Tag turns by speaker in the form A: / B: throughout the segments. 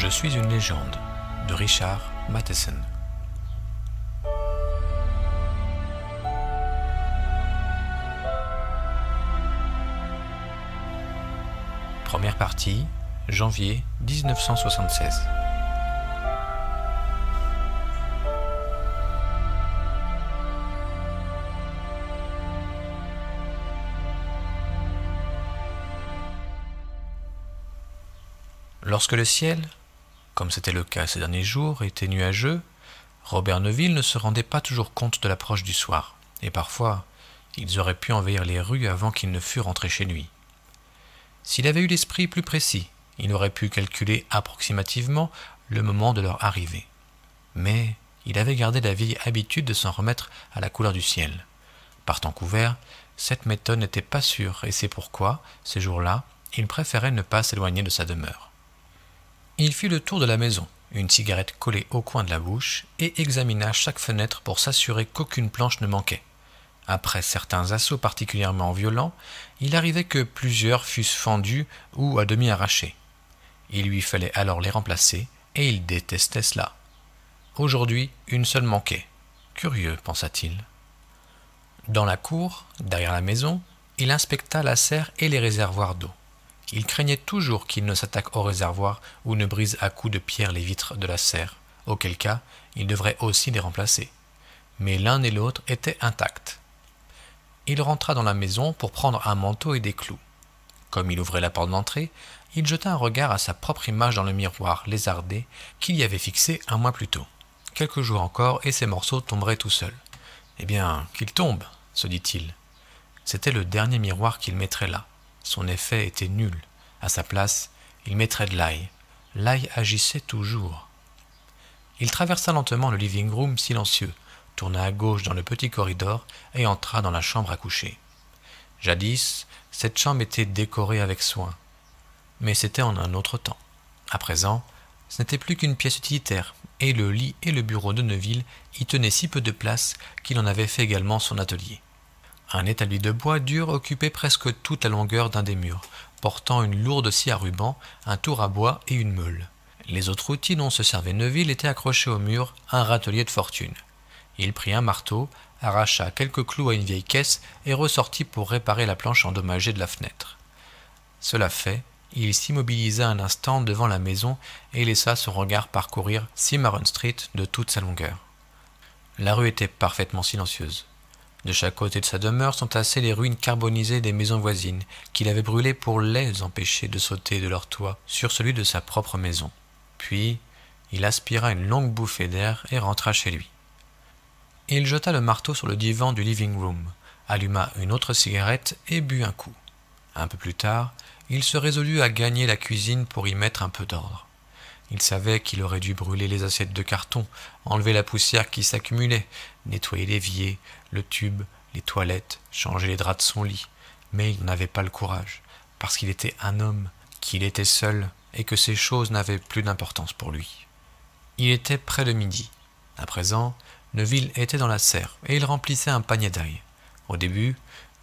A: Je suis une légende de Richard Matheson. Première partie, janvier 1976. Lorsque le ciel comme c'était le cas ces derniers jours, était nuageux, Robert Neville ne se rendait pas toujours compte de l'approche du soir, et parfois ils auraient pu envahir les rues avant qu'il ne fût rentré chez lui. S'il avait eu l'esprit plus précis, il aurait pu calculer approximativement le moment de leur arrivée. Mais il avait gardé la vieille habitude de s'en remettre à la couleur du ciel. Par temps couvert, cette méthode n'était pas sûre, et c'est pourquoi, ces jours-là, il préférait ne pas s'éloigner de sa demeure. Il fit le tour de la maison, une cigarette collée au coin de la bouche, et examina chaque fenêtre pour s'assurer qu'aucune planche ne manquait. Après certains assauts particulièrement violents, il arrivait que plusieurs fussent fendus ou à demi arrachés. Il lui fallait alors les remplacer, et il détestait cela. Aujourd'hui, une seule manquait. Curieux, pensa-t-il. Dans la cour, derrière la maison, il inspecta la serre et les réservoirs d'eau. Il craignait toujours qu'il ne s'attaque au réservoir ou ne brise à coups de pierre les vitres de la serre, auquel cas il devrait aussi les remplacer. Mais l'un et l'autre étaient intacts. Il rentra dans la maison pour prendre un manteau et des clous. Comme il ouvrait la porte d'entrée, il jeta un regard à sa propre image dans le miroir lézardé qu'il y avait fixé un mois plus tôt. Quelques jours encore et ses morceaux tomberaient tout seuls. Eh bien, qu'ils tombent, se dit-il. C'était le dernier miroir qu'il mettrait là. Son effet était nul. À sa place, il mettrait de l'ail. L'ail agissait toujours. Il traversa lentement le living room silencieux, tourna à gauche dans le petit corridor et entra dans la chambre à coucher. Jadis, cette chambre était décorée avec soin. Mais c'était en un autre temps. À présent, ce n'était plus qu'une pièce utilitaire, et le lit et le bureau de Neuville y tenaient si peu de place qu'il en avait fait également son atelier. Un établi de bois dur occupait presque toute la longueur d'un des murs, portant une lourde scie à ruban, un tour à bois et une meule. Les autres outils dont se servait Neville étaient accrochés au mur un râtelier de fortune. Il prit un marteau, arracha quelques clous à une vieille caisse et ressortit pour réparer la planche endommagée de la fenêtre. Cela fait, il s'immobilisa un instant devant la maison et laissa son regard parcourir Cimarron Street de toute sa longueur. La rue était parfaitement silencieuse. De chaque côté de sa demeure sont tassées les ruines carbonisées des maisons voisines, qu'il avait brûlées pour les empêcher de sauter de leur toit sur celui de sa propre maison. Puis, il aspira une longue bouffée d'air et rentra chez lui. Il jeta le marteau sur le divan du living room, alluma une autre cigarette et but un coup. Un peu plus tard, il se résolut à gagner la cuisine pour y mettre un peu d'ordre. Il savait qu'il aurait dû brûler les assiettes de carton, enlever la poussière qui s'accumulait, nettoyer l'évier, le tube, les toilettes, changer les draps de son lit, mais il n'avait pas le courage, parce qu'il était un homme, qu'il était seul, et que ces choses n'avaient plus d'importance pour lui. Il était près de midi. À présent, Neville était dans la serre, et il remplissait un panier d'ail. Au début,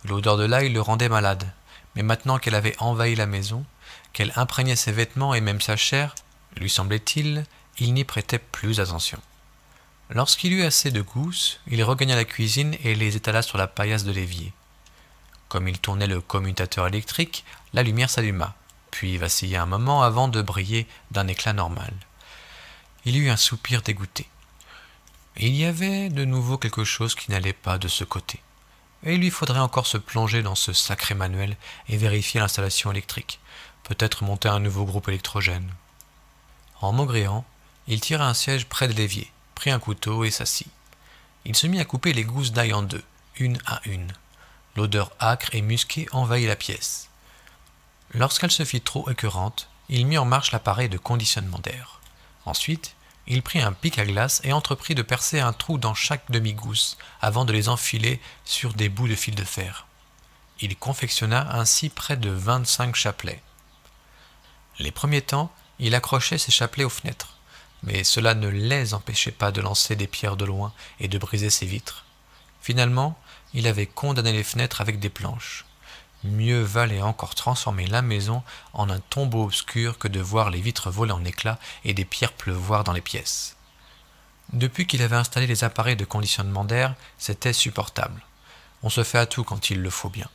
A: l'odeur de l'ail le rendait malade, mais maintenant qu'elle avait envahi la maison, qu'elle imprégnait ses vêtements et même sa chair, lui semblait-il, il n'y prêtait plus attention. Lorsqu'il eut assez de gousses, il regagna la cuisine et les étala sur la paillasse de l'évier. Comme il tournait le commutateur électrique, la lumière s'alluma, puis vacilla un moment avant de briller d'un éclat normal. Il eut un soupir dégoûté. Il y avait de nouveau quelque chose qui n'allait pas de ce côté. Et il lui faudrait encore se plonger dans ce sacré manuel et vérifier l'installation électrique, peut-être monter un nouveau groupe électrogène. En maugréant, il tira un siège près de l'évier, prit un couteau et s'assit. Il se mit à couper les gousses d'ail en deux, une à une. L'odeur âcre et musquée envahit la pièce. Lorsqu'elle se fit trop écœurante, il mit en marche l'appareil de conditionnement d'air. Ensuite, il prit un pic à glace et entreprit de percer un trou dans chaque demi-gousse avant de les enfiler sur des bouts de fil de fer. Il confectionna ainsi près de vingt-cinq chapelets. Les premiers temps, il accrochait ses chapelets aux fenêtres mais cela ne les empêchait pas de lancer des pierres de loin et de briser ses vitres. Finalement, il avait condamné les fenêtres avec des planches. Mieux valait encore transformer la maison en un tombeau obscur que de voir les vitres voler en éclats et des pierres pleuvoir dans les pièces. Depuis qu'il avait installé les appareils de conditionnement d'air, c'était supportable. On se fait à tout quand il le faut bien.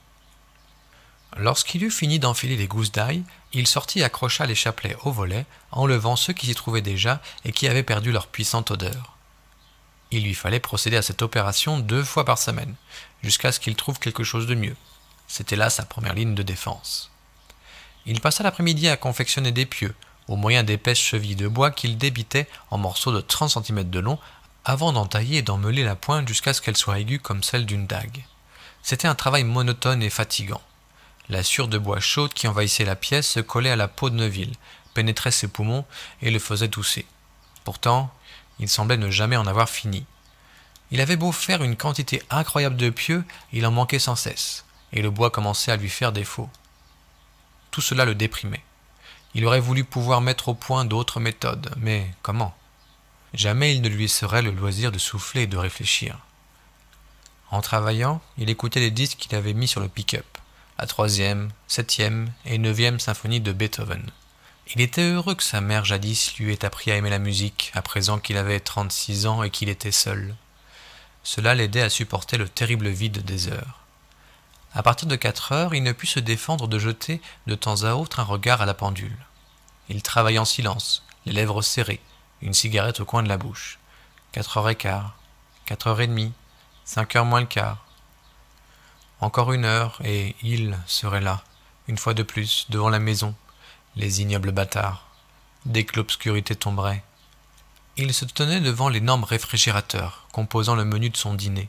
A: Lorsqu'il eut fini d'enfiler les gousses d'ail, il sortit et accrocha les chapelets au volet, enlevant ceux qui s'y trouvaient déjà et qui avaient perdu leur puissante odeur. Il lui fallait procéder à cette opération deux fois par semaine, jusqu'à ce qu'il trouve quelque chose de mieux. C'était là sa première ligne de défense. Il passa l'après-midi à confectionner des pieux, au moyen d'épaisses chevilles de bois qu'il débitait en morceaux de 30 cm de long, avant d'en tailler et mêler la pointe jusqu'à ce qu'elle soit aiguë comme celle d'une dague. C'était un travail monotone et fatigant. La sueur de bois chaude qui envahissait la pièce se collait à la peau de Neville, pénétrait ses poumons et le faisait tousser. Pourtant, il semblait ne jamais en avoir fini. Il avait beau faire une quantité incroyable de pieux, il en manquait sans cesse, et le bois commençait à lui faire défaut. Tout cela le déprimait. Il aurait voulu pouvoir mettre au point d'autres méthodes, mais comment Jamais il ne lui serait le loisir de souffler et de réfléchir. En travaillant, il écoutait les disques qu'il avait mis sur le pick-up la troisième, septième et neuvième symphonie de Beethoven. Il était heureux que sa mère jadis lui ait appris à aimer la musique, à présent qu'il avait 36 ans et qu'il était seul. Cela l'aidait à supporter le terrible vide des heures. À partir de quatre heures, il ne put se défendre de jeter de temps à autre un regard à la pendule. Il travaillait en silence, les lèvres serrées, une cigarette au coin de la bouche. Quatre heures et quart, quatre heures et demie, cinq heures moins le quart, encore une heure, et il serait là, une fois de plus, devant la maison, les ignobles bâtards. Dès que l'obscurité tomberait. Il se tenait devant l'énorme réfrigérateur, composant le menu de son dîner.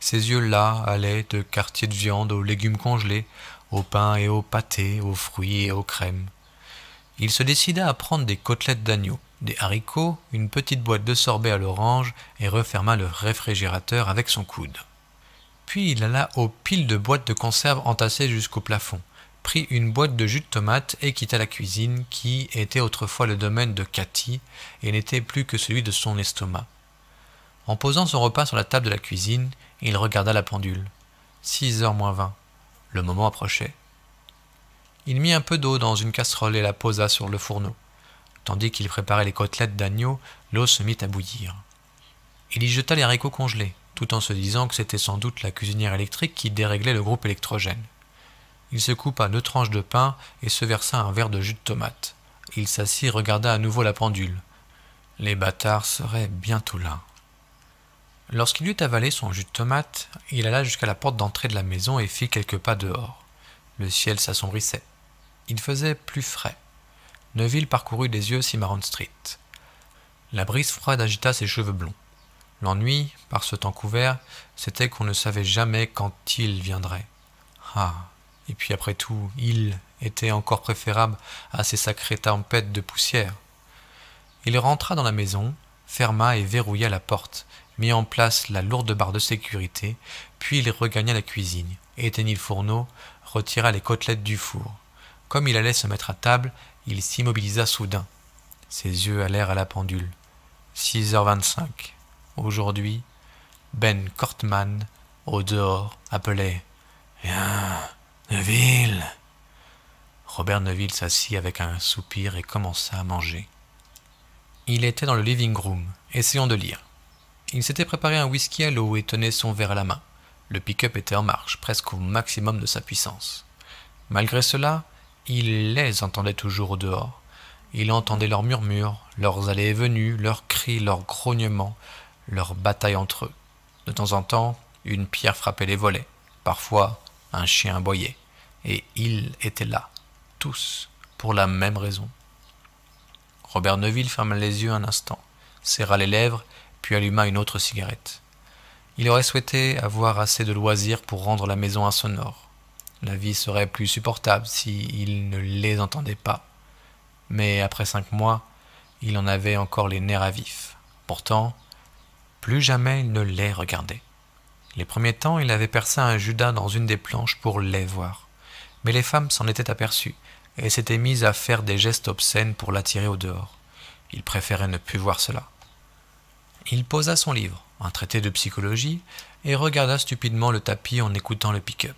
A: Ses yeux là allaient de quartiers de viande aux légumes congelés, au pains et aux pâtés, aux fruits et aux crèmes. Il se décida à prendre des côtelettes d'agneau, des haricots, une petite boîte de sorbet à l'orange et referma le réfrigérateur avec son coude. Puis il alla aux piles de boîtes de conserve entassées jusqu'au plafond, prit une boîte de jus de tomate et quitta la cuisine qui était autrefois le domaine de Cathy et n'était plus que celui de son estomac. En posant son repas sur la table de la cuisine, il regarda la pendule. Six heures moins vingt. Le moment approchait. Il mit un peu d'eau dans une casserole et la posa sur le fourneau. Tandis qu'il préparait les côtelettes d'agneau, l'eau se mit à bouillir. Il y jeta les haricots congelés, tout en se disant que c'était sans doute la cuisinière électrique qui déréglait le groupe électrogène. Il se coupa deux tranches de pain et se versa un verre de jus de tomate. Il s'assit et regarda à nouveau la pendule. Les bâtards seraient bientôt là. Lorsqu'il eut avalé son jus de tomate, il alla jusqu'à la porte d'entrée de la maison et fit quelques pas dehors. Le ciel s'assombrissait. Il faisait plus frais. Neville parcourut des yeux Cimarron Street. La brise froide agita ses cheveux blonds. L'ennui, par ce temps couvert, c'était qu'on ne savait jamais quand il viendrait. Ah. Et puis après tout, il était encore préférable à ces sacrées tempêtes de poussière. Il rentra dans la maison, ferma et verrouilla la porte, mit en place la lourde barre de sécurité, puis il regagna la cuisine, éteignit le fourneau, retira les côtelettes du four. Comme il allait se mettre à table, il s'immobilisa soudain. Ses yeux allèrent à la pendule. 6h25 aujourd'hui, Ben Cortman, au dehors, appelait Viens, Neville Robert Neville s'assit avec un soupir et commença à manger. Il était dans le living room, essayant de lire. Il s'était préparé un whisky à l'eau et tenait son verre à la main. Le pick-up était en marche, presque au maximum de sa puissance. Malgré cela, il les entendait toujours au dehors. Il entendait leurs murmures, leurs allées et venues, leurs cris, leurs grognements, leur bataille entre eux. De temps en temps, une pierre frappait les volets, parfois un chien aboyait, et ils étaient là, tous, pour la même raison. Robert Neville ferma les yeux un instant, serra les lèvres, puis alluma une autre cigarette. Il aurait souhaité avoir assez de loisirs pour rendre la maison insonore. La vie serait plus supportable si il ne les entendait pas. Mais après cinq mois, il en avait encore les nerfs à vif. Pourtant, plus jamais il ne les regardait. Les premiers temps, il avait percé un Judas dans une des planches pour les voir. Mais les femmes s'en étaient aperçues et s'étaient mises à faire des gestes obscènes pour l'attirer au dehors. Il préférait ne plus voir cela. Il posa son livre, un traité de psychologie, et regarda stupidement le tapis en écoutant le pick-up.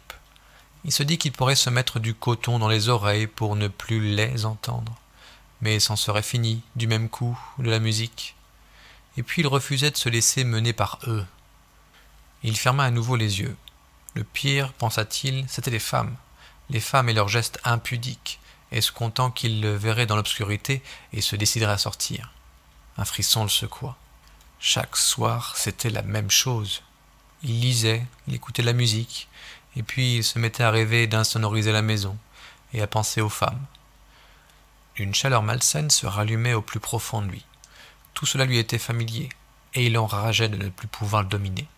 A: Il se dit qu'il pourrait se mettre du coton dans les oreilles pour ne plus les entendre. Mais c'en serait fini, du même coup, de la musique et puis il refusait de se laisser mener par eux. Il ferma à nouveau les yeux. Le pire, pensa-t-il, c'était les femmes. Les femmes et leurs gestes impudiques, escomptant qu'il le verrait dans l'obscurité et se déciderait à sortir. Un frisson le secoua. Chaque soir, c'était la même chose. Il lisait, il écoutait la musique, et puis il se mettait à rêver d'insonoriser la maison et à penser aux femmes. Une chaleur malsaine se rallumait au plus profond de lui. Tout cela lui était familier, et il enrageait de ne plus pouvoir le dominer.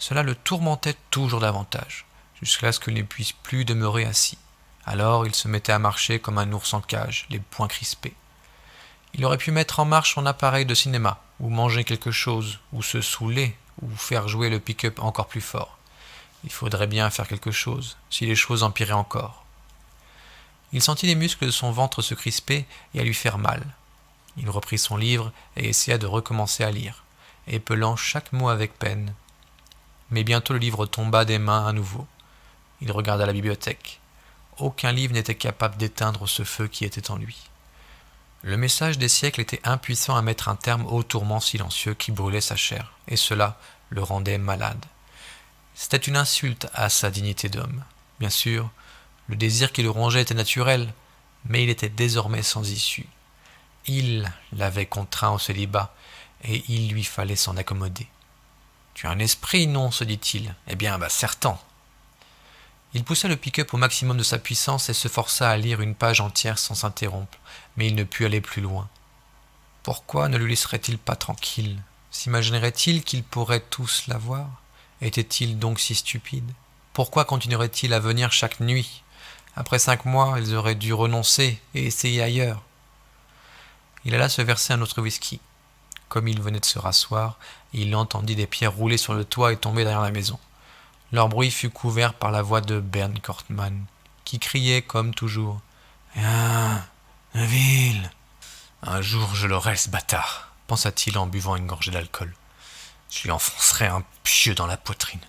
A: Cela le tourmentait toujours davantage, jusqu'à ce qu'il ne puisse plus demeurer assis. Alors il se mettait à marcher comme un ours en cage, les poings crispés. Il aurait pu mettre en marche son appareil de cinéma, ou manger quelque chose, ou se saouler, ou faire jouer le pick-up encore plus fort. Il faudrait bien faire quelque chose, si les choses empiraient encore. Il sentit les muscles de son ventre se crisper et à lui faire mal. Il reprit son livre et essaya de recommencer à lire, épelant chaque mot avec peine. Mais bientôt le livre tomba des mains à nouveau. Il regarda la bibliothèque. Aucun livre n'était capable d'éteindre ce feu qui était en lui. Le message des siècles était impuissant à mettre un terme au tourment silencieux qui brûlait sa chair, et cela le rendait malade. C'était une insulte à sa dignité d'homme. Bien sûr, le désir qui le rongeait était naturel, mais il était désormais sans issue il l'avait contraint au célibat, et il lui fallait s'en accommoder. Tu as un esprit, non se dit-il. Eh bien, bah, certain. Il poussa le pick-up au maximum de sa puissance et se força à lire une page entière sans s'interrompre, mais il ne put aller plus loin. Pourquoi ne le laisserait-il pas tranquille S'imaginerait-il qu'ils pourraient tous l'avoir Était-il donc si stupide Pourquoi continuerait-il à venir chaque nuit Après cinq mois, ils auraient dû renoncer et essayer ailleurs. Il alla se verser un autre whisky. Comme il venait de se rasseoir, il entendit des pierres rouler sur le toit et tomber derrière la maison. Leur bruit fut couvert par la voix de Bern Kortmann, qui criait comme toujours Viens, hein, ah, ville Un jour je le ce bâtard, pensa-t-il en buvant une gorgée d'alcool. Je lui enfoncerai un pieu dans la poitrine.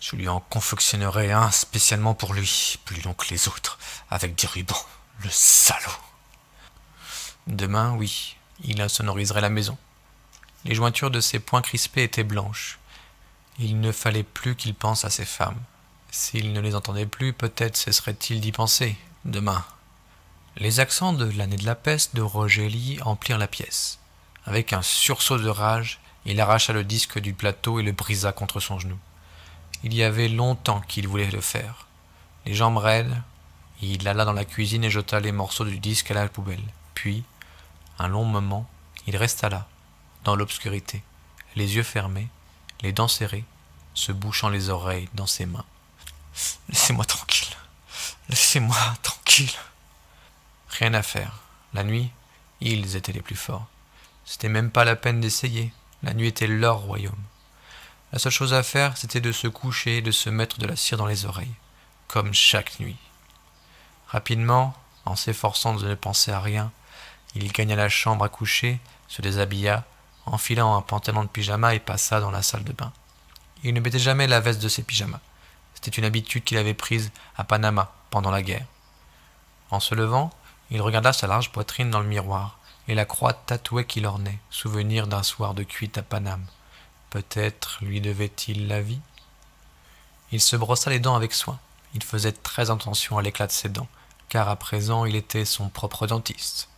A: Je lui en confectionnerai un spécialement pour lui, plus long que les autres, avec des rubans. Le salaud Demain, oui, il insonoriserait la maison. Les jointures de ses poings crispés étaient blanches. Il ne fallait plus qu'il pense à ses femmes. S'il ne les entendait plus, peut-être cesserait-il d'y penser, demain. Les accents de l'année de la peste de Rogélie emplirent la pièce. Avec un sursaut de rage, il arracha le disque du plateau et le brisa contre son genou. Il y avait longtemps qu'il voulait le faire. Les jambes raides, il alla dans la cuisine et jeta les morceaux du disque à la poubelle. Puis, un long moment, il resta là, dans l'obscurité, les yeux fermés, les dents serrées, se bouchant les oreilles dans ses mains. Laissez-moi tranquille. Laissez-moi tranquille. Rien à faire. La nuit, ils étaient les plus forts. C'était même pas la peine d'essayer. La nuit était leur royaume. La seule chose à faire, c'était de se coucher et de se mettre de la cire dans les oreilles, comme chaque nuit. Rapidement, en s'efforçant de ne penser à rien, il gagna la chambre à coucher, se déshabilla, enfila un pantalon de pyjama et passa dans la salle de bain. Il ne mettait jamais la veste de ses pyjamas. C'était une habitude qu'il avait prise à Panama pendant la guerre. En se levant, il regarda sa large poitrine dans le miroir et la croix tatouée qui l'ornait, souvenir d'un soir de cuite à Paname. Peut-être lui devait-il la vie Il se brossa les dents avec soin. Il faisait très attention à l'éclat de ses dents, car à présent il était son propre dentiste.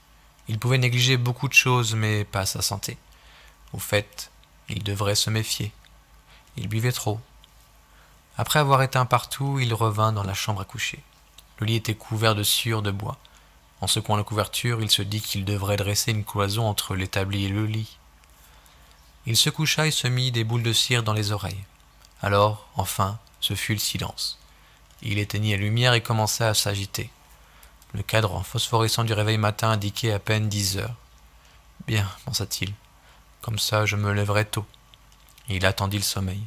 A: Il pouvait négliger beaucoup de choses, mais pas sa santé. Au fait, il devrait se méfier. Il buvait trop. Après avoir éteint partout, il revint dans la chambre à coucher. Le lit était couvert de cire de bois. En secouant la couverture, il se dit qu'il devrait dresser une cloison entre l'établi et le lit. Il se coucha et se mit des boules de cire dans les oreilles. Alors, enfin, ce fut le silence. Il éteignit la lumière et commença à s'agiter. Le cadran phosphorescent du réveil matin indiquait à peine dix heures. Bien, pensa-t-il, comme ça je me lèverai tôt. il attendit le sommeil.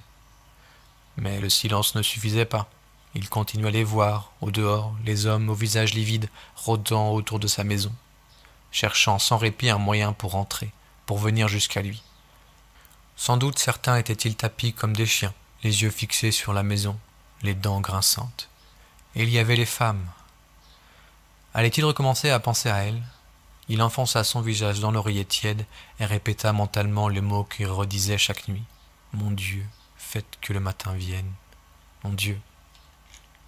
A: Mais le silence ne suffisait pas. Il continua à les voir, au dehors, les hommes au visage livides, rôdant autour de sa maison, cherchant sans répit un moyen pour entrer, pour venir jusqu'à lui. Sans doute certains étaient-ils tapis comme des chiens, les yeux fixés sur la maison, les dents grinçantes. Et il y avait les femmes, Allait-il recommencer à penser à elle Il enfonça son visage dans l'oreiller tiède et répéta mentalement les mots qu'il redisait chaque nuit. Mon Dieu, faites que le matin vienne. Mon Dieu,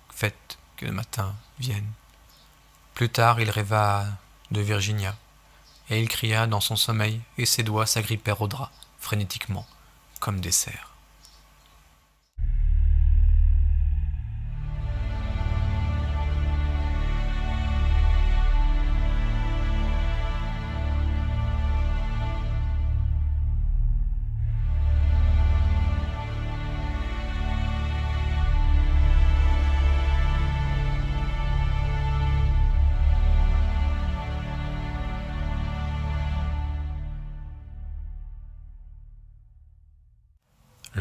A: faites que le matin vienne. Plus tard, il rêva de Virginia, et il cria dans son sommeil, et ses doigts s'agrippèrent au drap, frénétiquement, comme des serres.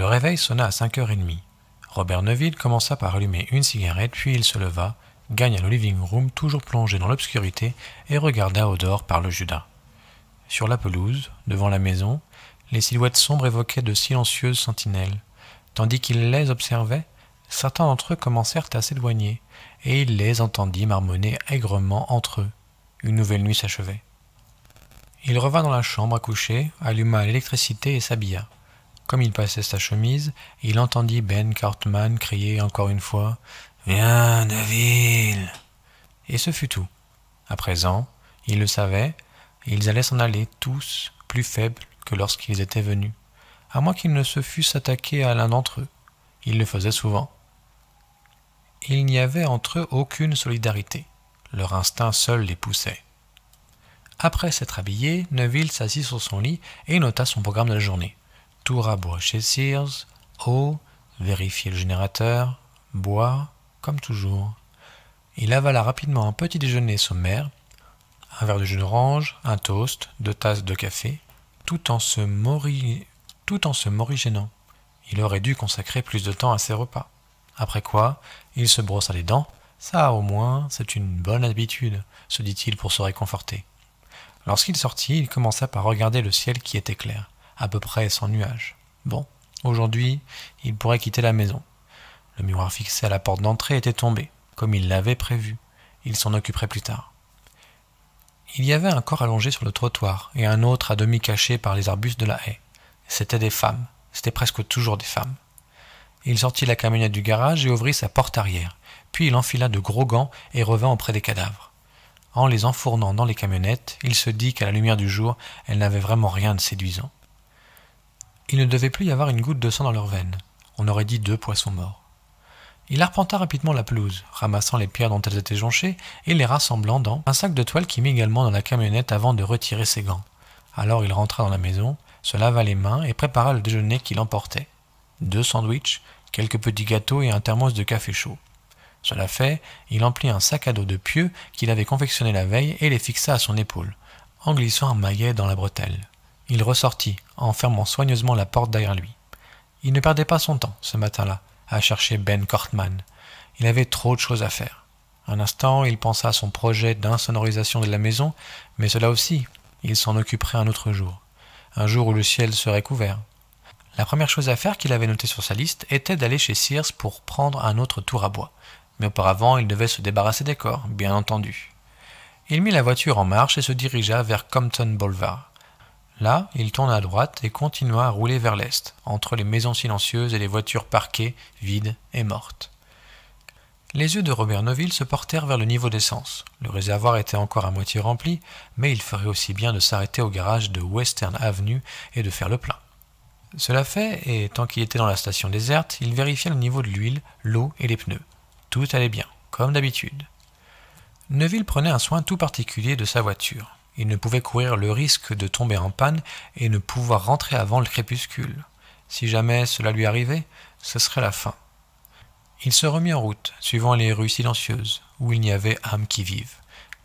A: Le réveil sonna à cinq heures et demie. Robert Neville commença par allumer une cigarette, puis il se leva, gagna le living room toujours plongé dans l'obscurité et regarda au dehors par le Judas. Sur la pelouse, devant la maison, les silhouettes sombres évoquaient de silencieuses sentinelles. Tandis qu'il les observait, certains d'entre eux commencèrent à s'éloigner, et il les entendit marmonner aigrement entre eux. Une nouvelle nuit s'achevait. Il revint dans la chambre à coucher, alluma l'électricité et s'habilla. Comme il passait sa chemise, il entendit Ben Cartman crier encore une fois Viens, Neville Et ce fut tout. À présent, il le savait, ils allaient s'en aller tous plus faibles que lorsqu'ils étaient venus, à moins qu'ils ne se fussent attaqués à l'un d'entre eux. Ils le faisaient souvent. Il n'y avait entre eux aucune solidarité. Leur instinct seul les poussait. Après s'être habillé, Neville s'assit sur son lit et nota son programme de la journée tour à bois chez Sears, eau, vérifier le générateur, boire, comme toujours. Il avala rapidement un petit déjeuner sommaire, un verre de jus d'orange, un toast, deux tasses de café, tout en se tout en se morigénant. Il aurait dû consacrer plus de temps à ses repas. Après quoi, il se brossa les dents. Ça, au moins, c'est une bonne habitude, se dit-il pour se réconforter. Lorsqu'il sortit, il commença par regarder le ciel qui était clair à peu près sans nuage. Bon, aujourd'hui, il pourrait quitter la maison. Le miroir fixé à la porte d'entrée était tombé, comme il l'avait prévu. Il s'en occuperait plus tard. Il y avait un corps allongé sur le trottoir et un autre à demi caché par les arbustes de la haie. C'étaient des femmes, c'était presque toujours des femmes. Il sortit la camionnette du garage et ouvrit sa porte arrière, puis il enfila de gros gants et revint auprès des cadavres. En les enfournant dans les camionnettes, il se dit qu'à la lumière du jour, elles n'avaient vraiment rien de séduisant. Il ne devait plus y avoir une goutte de sang dans leurs veines. On aurait dit deux poissons morts. Il arpenta rapidement la pelouse, ramassant les pierres dont elles étaient jonchées et les rassemblant dans un sac de toile qu'il mit également dans la camionnette avant de retirer ses gants. Alors il rentra dans la maison, se lava les mains et prépara le déjeuner qu'il emportait. Deux sandwichs, quelques petits gâteaux et un thermos de café chaud. Cela fait, il emplit un sac à dos de pieux qu'il avait confectionné la veille et les fixa à son épaule, en glissant un maillet dans la bretelle. Il ressortit, en fermant soigneusement la porte derrière lui. Il ne perdait pas son temps, ce matin-là, à chercher Ben Cortman. Il avait trop de choses à faire. Un instant, il pensa à son projet d'insonorisation de la maison, mais cela aussi, il s'en occuperait un autre jour, un jour où le ciel serait couvert. La première chose à faire qu'il avait notée sur sa liste était d'aller chez Sears pour prendre un autre tour à bois. Mais auparavant, il devait se débarrasser des corps, bien entendu. Il mit la voiture en marche et se dirigea vers Compton Boulevard. Là, il tourna à droite et continua à rouler vers l'est, entre les maisons silencieuses et les voitures parquées, vides et mortes. Les yeux de Robert Neuville se portèrent vers le niveau d'essence. Le réservoir était encore à moitié rempli, mais il ferait aussi bien de s'arrêter au garage de Western Avenue et de faire le plein. Cela fait, et tant qu'il était dans la station déserte, il vérifia le niveau de l'huile, l'eau et les pneus. Tout allait bien, comme d'habitude. Neuville prenait un soin tout particulier de sa voiture. Il ne pouvait courir le risque de tomber en panne et ne pouvoir rentrer avant le crépuscule. Si jamais cela lui arrivait, ce serait la fin. Il se remit en route, suivant les rues silencieuses, où il n'y avait âme qui vive.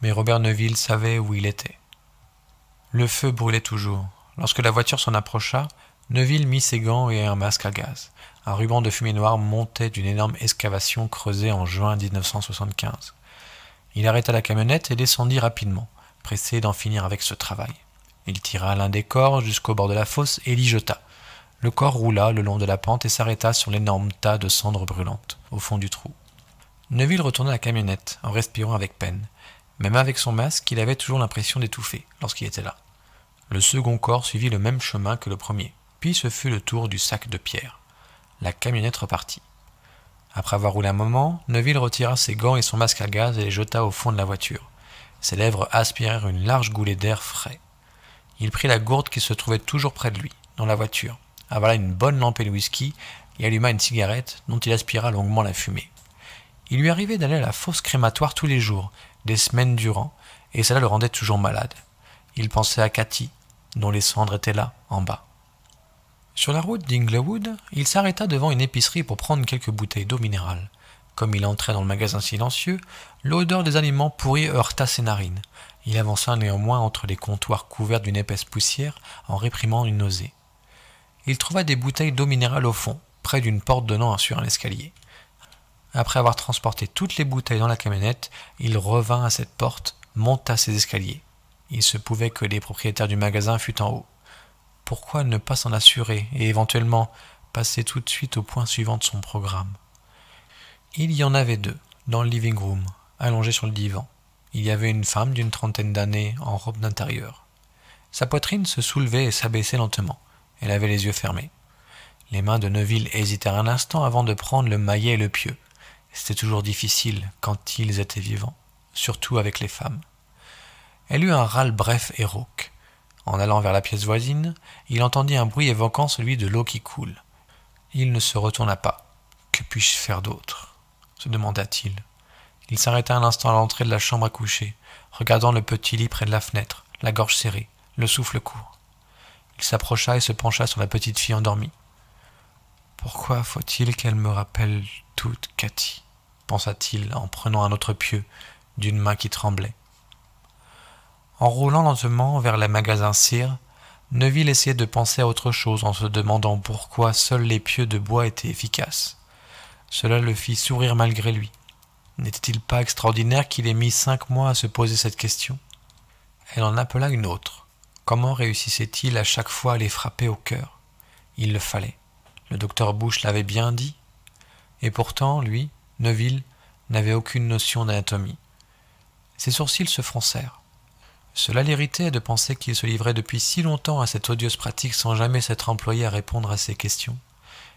A: Mais Robert Neville savait où il était. Le feu brûlait toujours. Lorsque la voiture s'en approcha, Neville mit ses gants et un masque à gaz. Un ruban de fumée noire montait d'une énorme excavation creusée en juin 1975. Il arrêta la camionnette et descendit rapidement pressé d'en finir avec ce travail. Il tira l'un des corps jusqu'au bord de la fosse et l'y jeta. Le corps roula le long de la pente et s'arrêta sur l'énorme tas de cendres brûlantes, au fond du trou. Neville retourna à la camionnette, en respirant avec peine. Même avec son masque, il avait toujours l'impression d'étouffer, lorsqu'il était là. Le second corps suivit le même chemin que le premier, puis ce fut le tour du sac de pierre. La camionnette repartit. Après avoir roulé un moment, Neville retira ses gants et son masque à gaz et les jeta au fond de la voiture. Ses lèvres aspirèrent une large goulée d'air frais. Il prit la gourde qui se trouvait toujours près de lui, dans la voiture, avala une bonne lampée de whisky et alluma une cigarette dont il aspira longuement la fumée. Il lui arrivait d'aller à la fosse crématoire tous les jours, des semaines durant, et cela le rendait toujours malade. Il pensait à Cathy, dont les cendres étaient là, en bas. Sur la route d'Inglewood, il s'arrêta devant une épicerie pour prendre quelques bouteilles d'eau minérale. Comme il entrait dans le magasin silencieux, l'odeur des aliments pourris heurta ses narines. Il avança néanmoins entre les comptoirs couverts d'une épaisse poussière en réprimant une nausée. Il trouva des bouteilles d'eau minérale au fond, près d'une porte donnant sur un escalier. Après avoir transporté toutes les bouteilles dans la camionnette, il revint à cette porte, monta ses escaliers. Il se pouvait que les propriétaires du magasin fussent en haut. Pourquoi ne pas s'en assurer et éventuellement passer tout de suite au point suivant de son programme il y en avait deux, dans le living room, allongés sur le divan. Il y avait une femme d'une trentaine d'années en robe d'intérieur. Sa poitrine se soulevait et s'abaissait lentement. Elle avait les yeux fermés. Les mains de Neuville hésitèrent un instant avant de prendre le maillet et le pieu. C'était toujours difficile quand ils étaient vivants, surtout avec les femmes. Elle eut un râle bref et rauque. En allant vers la pièce voisine, il entendit un bruit évoquant celui de l'eau qui coule. Il ne se retourna pas. Que puis-je faire d'autre demanda-t-il. Il s'arrêta un instant à l'entrée de la chambre à coucher, regardant le petit lit près de la fenêtre, la gorge serrée, le souffle court. Il s'approcha et se pencha sur la petite fille endormie. Pourquoi faut-il qu'elle me rappelle toute Cathy pensa-t-il en prenant un autre pieu d'une main qui tremblait. En roulant lentement vers les magasins cire, Neville essayait de penser à autre chose en se demandant pourquoi seuls les pieux de bois étaient efficaces. Cela le fit sourire malgré lui. N'était-il pas extraordinaire qu'il ait mis cinq mois à se poser cette question Elle en appela une autre. Comment réussissait-il à chaque fois à les frapper au cœur Il le fallait. Le docteur Bush l'avait bien dit. Et pourtant, lui, Neville, n'avait aucune notion d'anatomie. Ses sourcils se froncèrent. Cela l'irritait de penser qu'il se livrait depuis si longtemps à cette odieuse pratique sans jamais s'être employé à répondre à ses questions.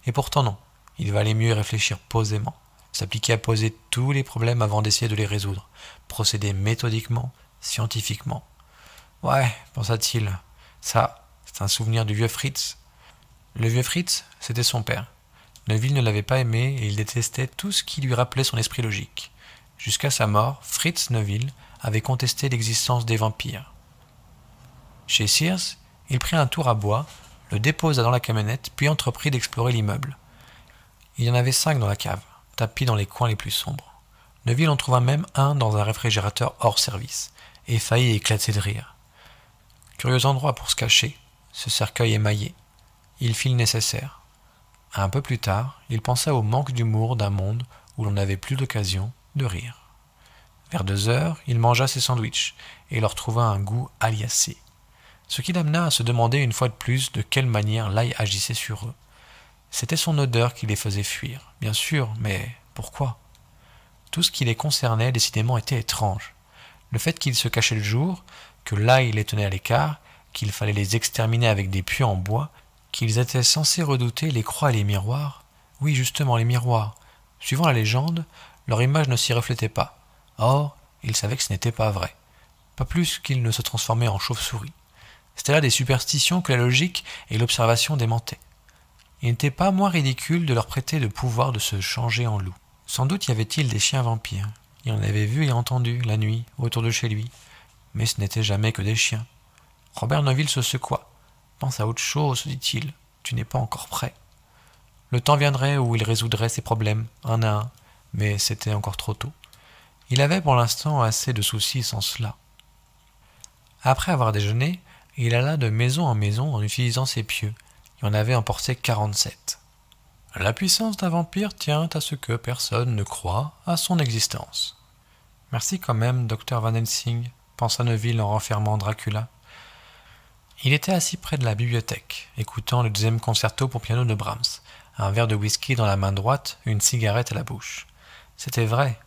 A: Et pourtant non. Il valait mieux réfléchir posément, s'appliquer à poser tous les problèmes avant d'essayer de les résoudre, procéder méthodiquement, scientifiquement. Ouais, pensa-t-il, ça, c'est un souvenir du vieux Fritz. Le vieux Fritz, c'était son père. Neville ne l'avait pas aimé et il détestait tout ce qui lui rappelait son esprit logique. Jusqu'à sa mort, Fritz Neville avait contesté l'existence des vampires. Chez Sears, il prit un tour à bois, le déposa dans la camionnette, puis entreprit d'explorer l'immeuble. Il y en avait cinq dans la cave, tapis dans les coins les plus sombres. Neville en trouva même un dans un réfrigérateur hors service, et faillit éclater de rire. Curieux endroit pour se cacher, ce cercueil émaillé. Il fit le nécessaire. Un peu plus tard, il pensa au manque d'humour d'un monde où l'on n'avait plus d'occasion de rire. Vers deux heures, il mangea ses sandwichs et leur trouva un goût aliassé. ce qui l'amena à se demander une fois de plus de quelle manière l'ail agissait sur eux. C'était son odeur qui les faisait fuir, bien sûr, mais pourquoi Tout ce qui les concernait décidément était étrange. Le fait qu'ils se cachaient le jour, que l'ail les tenait à l'écart, qu'il fallait les exterminer avec des puits en bois, qu'ils étaient censés redouter les croix et les miroirs. Oui, justement, les miroirs. Suivant la légende, leur image ne s'y reflétait pas. Or, ils savaient que ce n'était pas vrai. Pas plus qu'ils ne se transformaient en chauves souris C'était là des superstitions que la logique et l'observation démentaient. Il n'était pas moins ridicule de leur prêter le pouvoir de se changer en loup. Sans doute y avait-il des chiens vampires. Il en avait vu et entendu, la nuit, autour de chez lui. Mais ce n'était jamais que des chiens. Robert Neuville se secoua. Pense à autre chose, dit-il. Tu n'es pas encore prêt. Le temps viendrait où il résoudrait ses problèmes, un à un, mais c'était encore trop tôt. Il avait pour l'instant assez de soucis sans cela. Après avoir déjeuné, il alla de maison en maison en utilisant ses pieux, y en avait emporté quarante-sept La puissance d'un vampire tient à ce que personne ne croit à son existence. Merci quand même, docteur Van Helsing, pensa Neville en renfermant Dracula. Il était assis près de la bibliothèque, écoutant le deuxième concerto pour piano de Brahms, un verre de whisky dans la main droite, une cigarette à la bouche. C'était vrai.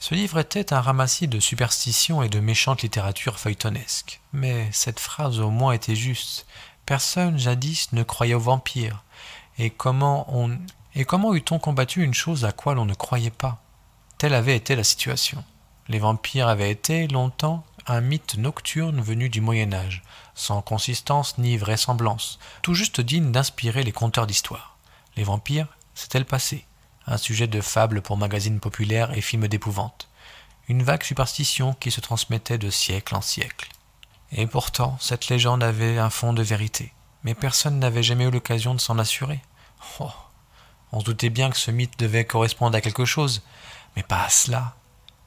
A: Ce livre était un ramassis de superstitions et de méchante littérature feuilletonesque, mais cette phrase au moins était juste. Personne jadis ne croyait aux vampires. Et comment, on... et comment eût-on combattu une chose à quoi l'on ne croyait pas Telle avait été la situation. Les vampires avaient été, longtemps, un mythe nocturne venu du Moyen Âge, sans consistance ni vraisemblance, tout juste digne d'inspirer les conteurs d'histoire. Les vampires, c'était le passé, un sujet de fable pour magazines populaires et films d'épouvante, une vague superstition qui se transmettait de siècle en siècle. Et pourtant, cette légende avait un fond de vérité, mais personne n'avait jamais eu l'occasion de s'en assurer. Oh, on se doutait bien que ce mythe devait correspondre à quelque chose, mais pas à cela.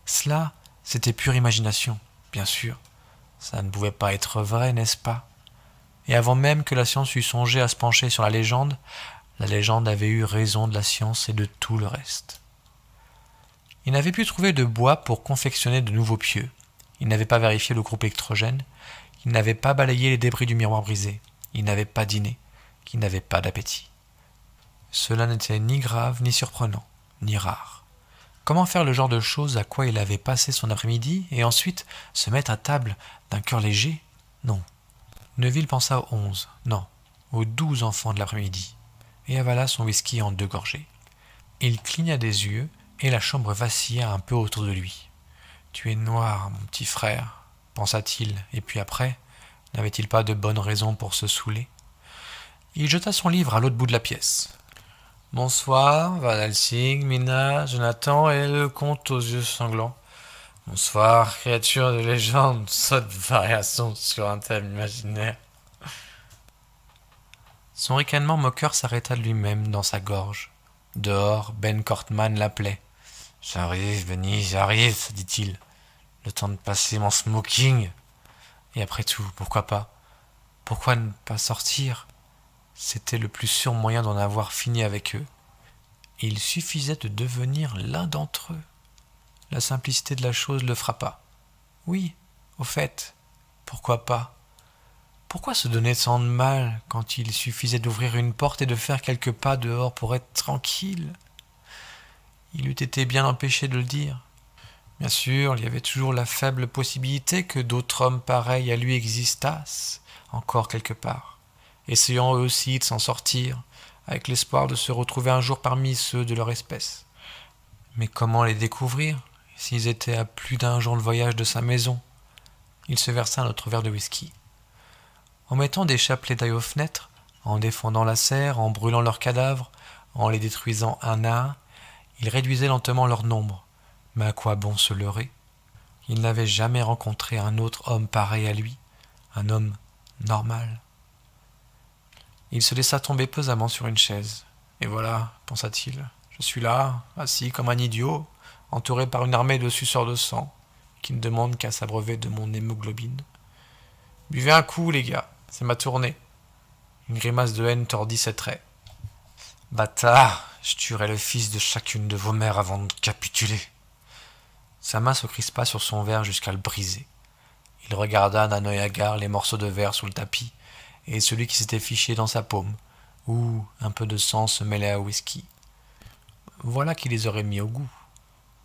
A: Cela, c'était pure imagination, bien sûr. Ça ne pouvait pas être vrai, n'est-ce pas Et avant même que la science eût songé à se pencher sur la légende, la légende avait eu raison de la science et de tout le reste. Il n'avait pu trouver de bois pour confectionner de nouveaux pieux. Il n'avait pas vérifié le groupe électrogène qu'il n'avait pas balayé les débris du miroir brisé, il n'avait pas dîné, qu'il n'avait pas d'appétit. Cela n'était ni grave, ni surprenant, ni rare. Comment faire le genre de choses à quoi il avait passé son après-midi et ensuite se mettre à table d'un cœur léger Non. Neville pensa aux onze, non, aux douze enfants de l'après-midi, et avala son whisky en deux gorgées. Il cligna des yeux et la chambre vacilla un peu autour de lui. Tu es noir, mon petit frère, pensa-t-il, et puis après, n'avait-il pas de bonnes raisons pour se saouler Il jeta son livre à l'autre bout de la pièce. Bonsoir, Helsing, Mina, Jonathan et le comte aux yeux sanglants. Bonsoir, créature de légende, saute variation sur un thème imaginaire. Son ricanement moqueur s'arrêta de lui-même dans sa gorge. Dehors, Ben Cortman l'appelait. J'arrive, Benny, j'arrive, dit-il le temps de passer mon smoking. Et après tout, pourquoi pas Pourquoi ne pas sortir C'était le plus sûr moyen d'en avoir fini avec eux. il suffisait de devenir l'un d'entre eux. La simplicité de la chose le frappa. Oui, au fait, pourquoi pas Pourquoi se donner tant de mal quand il suffisait d'ouvrir une porte et de faire quelques pas dehors pour être tranquille Il eût été bien empêché de le dire Bien sûr, il y avait toujours la faible possibilité que d'autres hommes pareils à lui existassent encore quelque part, essayant eux aussi de s'en sortir, avec l'espoir de se retrouver un jour parmi ceux de leur espèce. Mais comment les découvrir s'ils étaient à plus d'un jour le voyage de sa maison Il se versa un autre verre de whisky. En mettant des chapelets d'ail aux fenêtres, en défendant la serre, en brûlant leurs cadavres, en les détruisant un à un, il réduisait lentement leur nombre mais à quoi bon se leurrer Il n'avait jamais rencontré un autre homme pareil à lui, un homme normal. Il se laissa tomber pesamment sur une chaise. Et voilà, pensa-t-il, je suis là, assis comme un idiot, entouré par une armée de suceurs de sang, qui ne demandent qu'à s'abreuver de mon hémoglobine. Buvez un coup, les gars, c'est ma tournée. Une grimace de haine tordit ses traits. Bâtard, je tuerai le fils de chacune de vos mères avant de capituler. Sa main se crispa sur son verre jusqu'à le briser. Il regarda d'un œil hagard les morceaux de verre sous le tapis et celui qui s'était fiché dans sa paume, où un peu de sang se mêlait à whisky. Voilà qui les aurait mis au goût.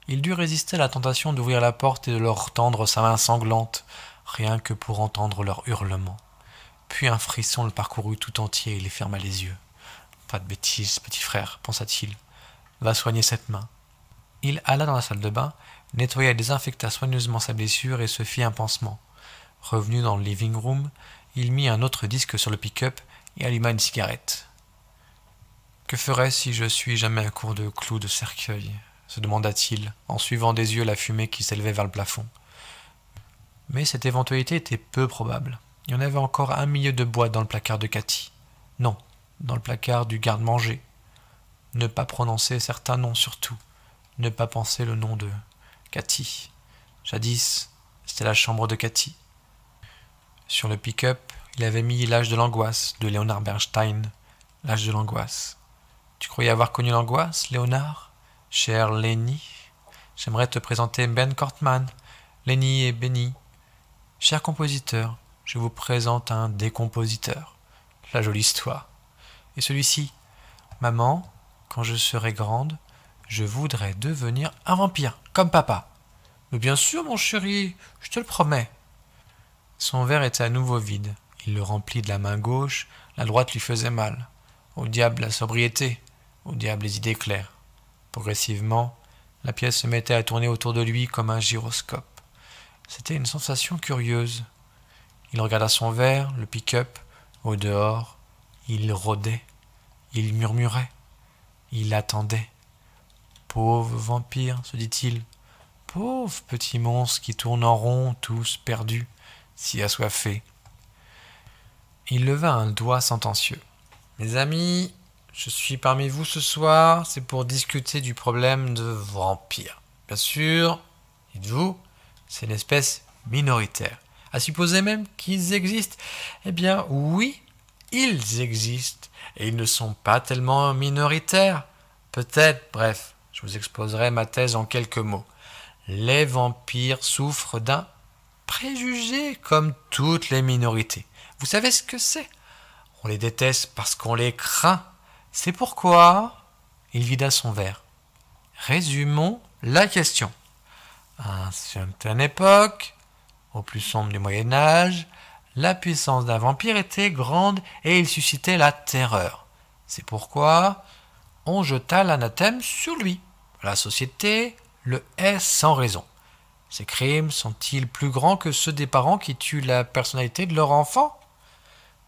A: Il dut résister à la tentation d'ouvrir la porte et de leur tendre sa main sanglante, rien que pour entendre leur hurlement. Puis un frisson le parcourut tout entier et il ferma les yeux. Pas de bêtises, petit frère, pensa-t-il. Va soigner cette main. Il alla dans la salle de bain nettoya et désinfecta soigneusement sa blessure et se fit un pansement. Revenu dans le living room, il mit un autre disque sur le pick-up et alluma une cigarette. Que ferais si je suis jamais à court de clous de cercueil se demanda-t-il, en suivant des yeux la fumée qui s'élevait vers le plafond. Mais cette éventualité était peu probable. Il y en avait encore un milieu de bois dans le placard de Cathy. Non, dans le placard du garde-manger. Ne pas prononcer certains noms surtout. Ne pas penser le nom de. Cathy. Jadis, c'était la chambre de Cathy. Sur le pick-up, il avait mis L'âge de l'angoisse de Léonard Bernstein. L'âge de l'angoisse. Tu croyais avoir connu l'angoisse, Léonard Cher Lenny, j'aimerais te présenter Ben Cortman. Lenny et Benny. Cher compositeur, je vous présente un décompositeur. La jolie histoire. Et celui-ci Maman, quand je serai grande, je voudrais devenir un vampire, comme papa. Mais bien sûr, mon chéri, je te le promets. Son verre était à nouveau vide. Il le remplit de la main gauche, la droite lui faisait mal. Au diable la sobriété, au diable les idées claires. Progressivement, la pièce se mettait à tourner autour de lui comme un gyroscope. C'était une sensation curieuse. Il regarda son verre, le pick-up, au dehors. Il rôdait, il murmurait, il attendait. Pauvre vampire, se dit-il, pauvre petit monstre qui tourne en rond, tous perdus, si assoiffés. Il leva un doigt sentencieux. Mes amis, je suis parmi vous ce soir, c'est pour discuter du problème de vampire. Bien sûr, dites-vous, c'est une espèce minoritaire. À supposer même qu'ils existent. Eh bien, oui, ils existent, et ils ne sont pas tellement minoritaires. Peut-être, bref, je vous exposerai ma thèse en quelques mots. Les vampires souffrent d'un préjugé comme toutes les minorités. Vous savez ce que c'est On les déteste parce qu'on les craint. C'est pourquoi il vida son verre. Résumons la question. À une certaine époque, au plus sombre du Moyen Âge, la puissance d'un vampire était grande et il suscitait la terreur. C'est pourquoi on jeta l'anathème sur lui, la société le hait sans raison. Ses crimes sont-ils plus grands que ceux des parents qui tuent la personnalité de leur enfant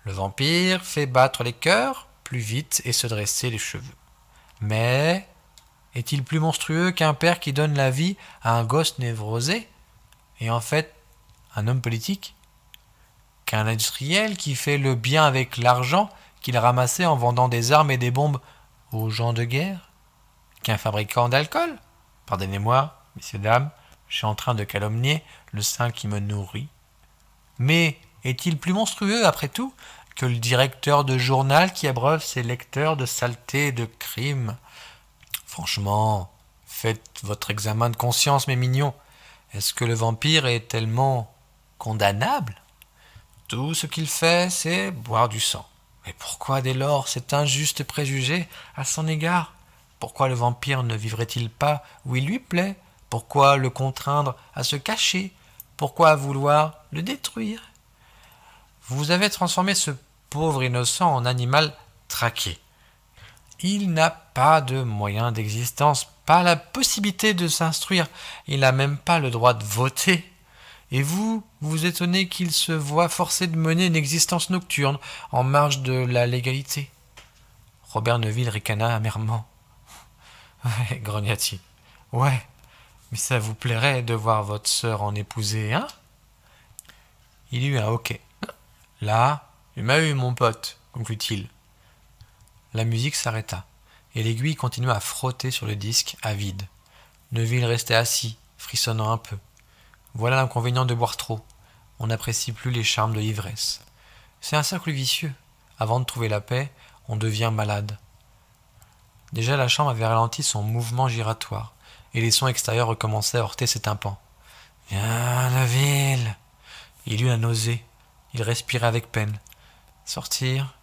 A: Le vampire fait battre les cœurs plus vite et se dresser les cheveux. Mais est-il plus monstrueux qu'un père qui donne la vie à un gosse névrosé et en fait un homme politique Qu'un industriel qui fait le bien avec l'argent qu'il ramassait en vendant des armes et des bombes aux gens de guerre qu'un fabricant d'alcool Pardonnez-moi, messieurs, dames, je suis en train de calomnier le saint qui me nourrit. Mais est-il plus monstrueux, après tout, que le directeur de journal qui abreuve ses lecteurs de saleté et de crime Franchement, faites votre examen de conscience, mes mignons. Est-ce que le vampire est tellement condamnable Tout ce qu'il fait, c'est boire du sang. « Mais pourquoi dès lors cet injuste préjugé à son égard Pourquoi le vampire ne vivrait-il pas où il lui plaît Pourquoi le contraindre à se cacher Pourquoi vouloir le détruire Vous avez transformé ce pauvre innocent en animal traqué. Il n'a pas de moyens d'existence, pas la possibilité de s'instruire, il n'a même pas le droit de voter. Et vous, vous étonnez qu'il se voit forcé de mener une existence nocturne, en marge de la légalité. Robert Neville ricana amèrement. Ouais, grogna-t-il. Ouais, mais ça vous plairait de voir votre sœur en épouser, hein Il eut un hoquet. Là, il m'a eu, mon pote, conclut-il. La musique s'arrêta, et l'aiguille continua à frotter sur le disque, avide. vide. Neville restait assis, frissonnant un peu. Voilà l'inconvénient de boire trop. On n'apprécie plus les charmes de l'ivresse. C'est un cercle vicieux. Avant de trouver la paix, on devient malade. Déjà la chambre avait ralenti son mouvement giratoire, et les sons extérieurs recommençaient à heurter ses tympans. Viens la ville Il eut la nausée. Il respirait avec peine. Sortir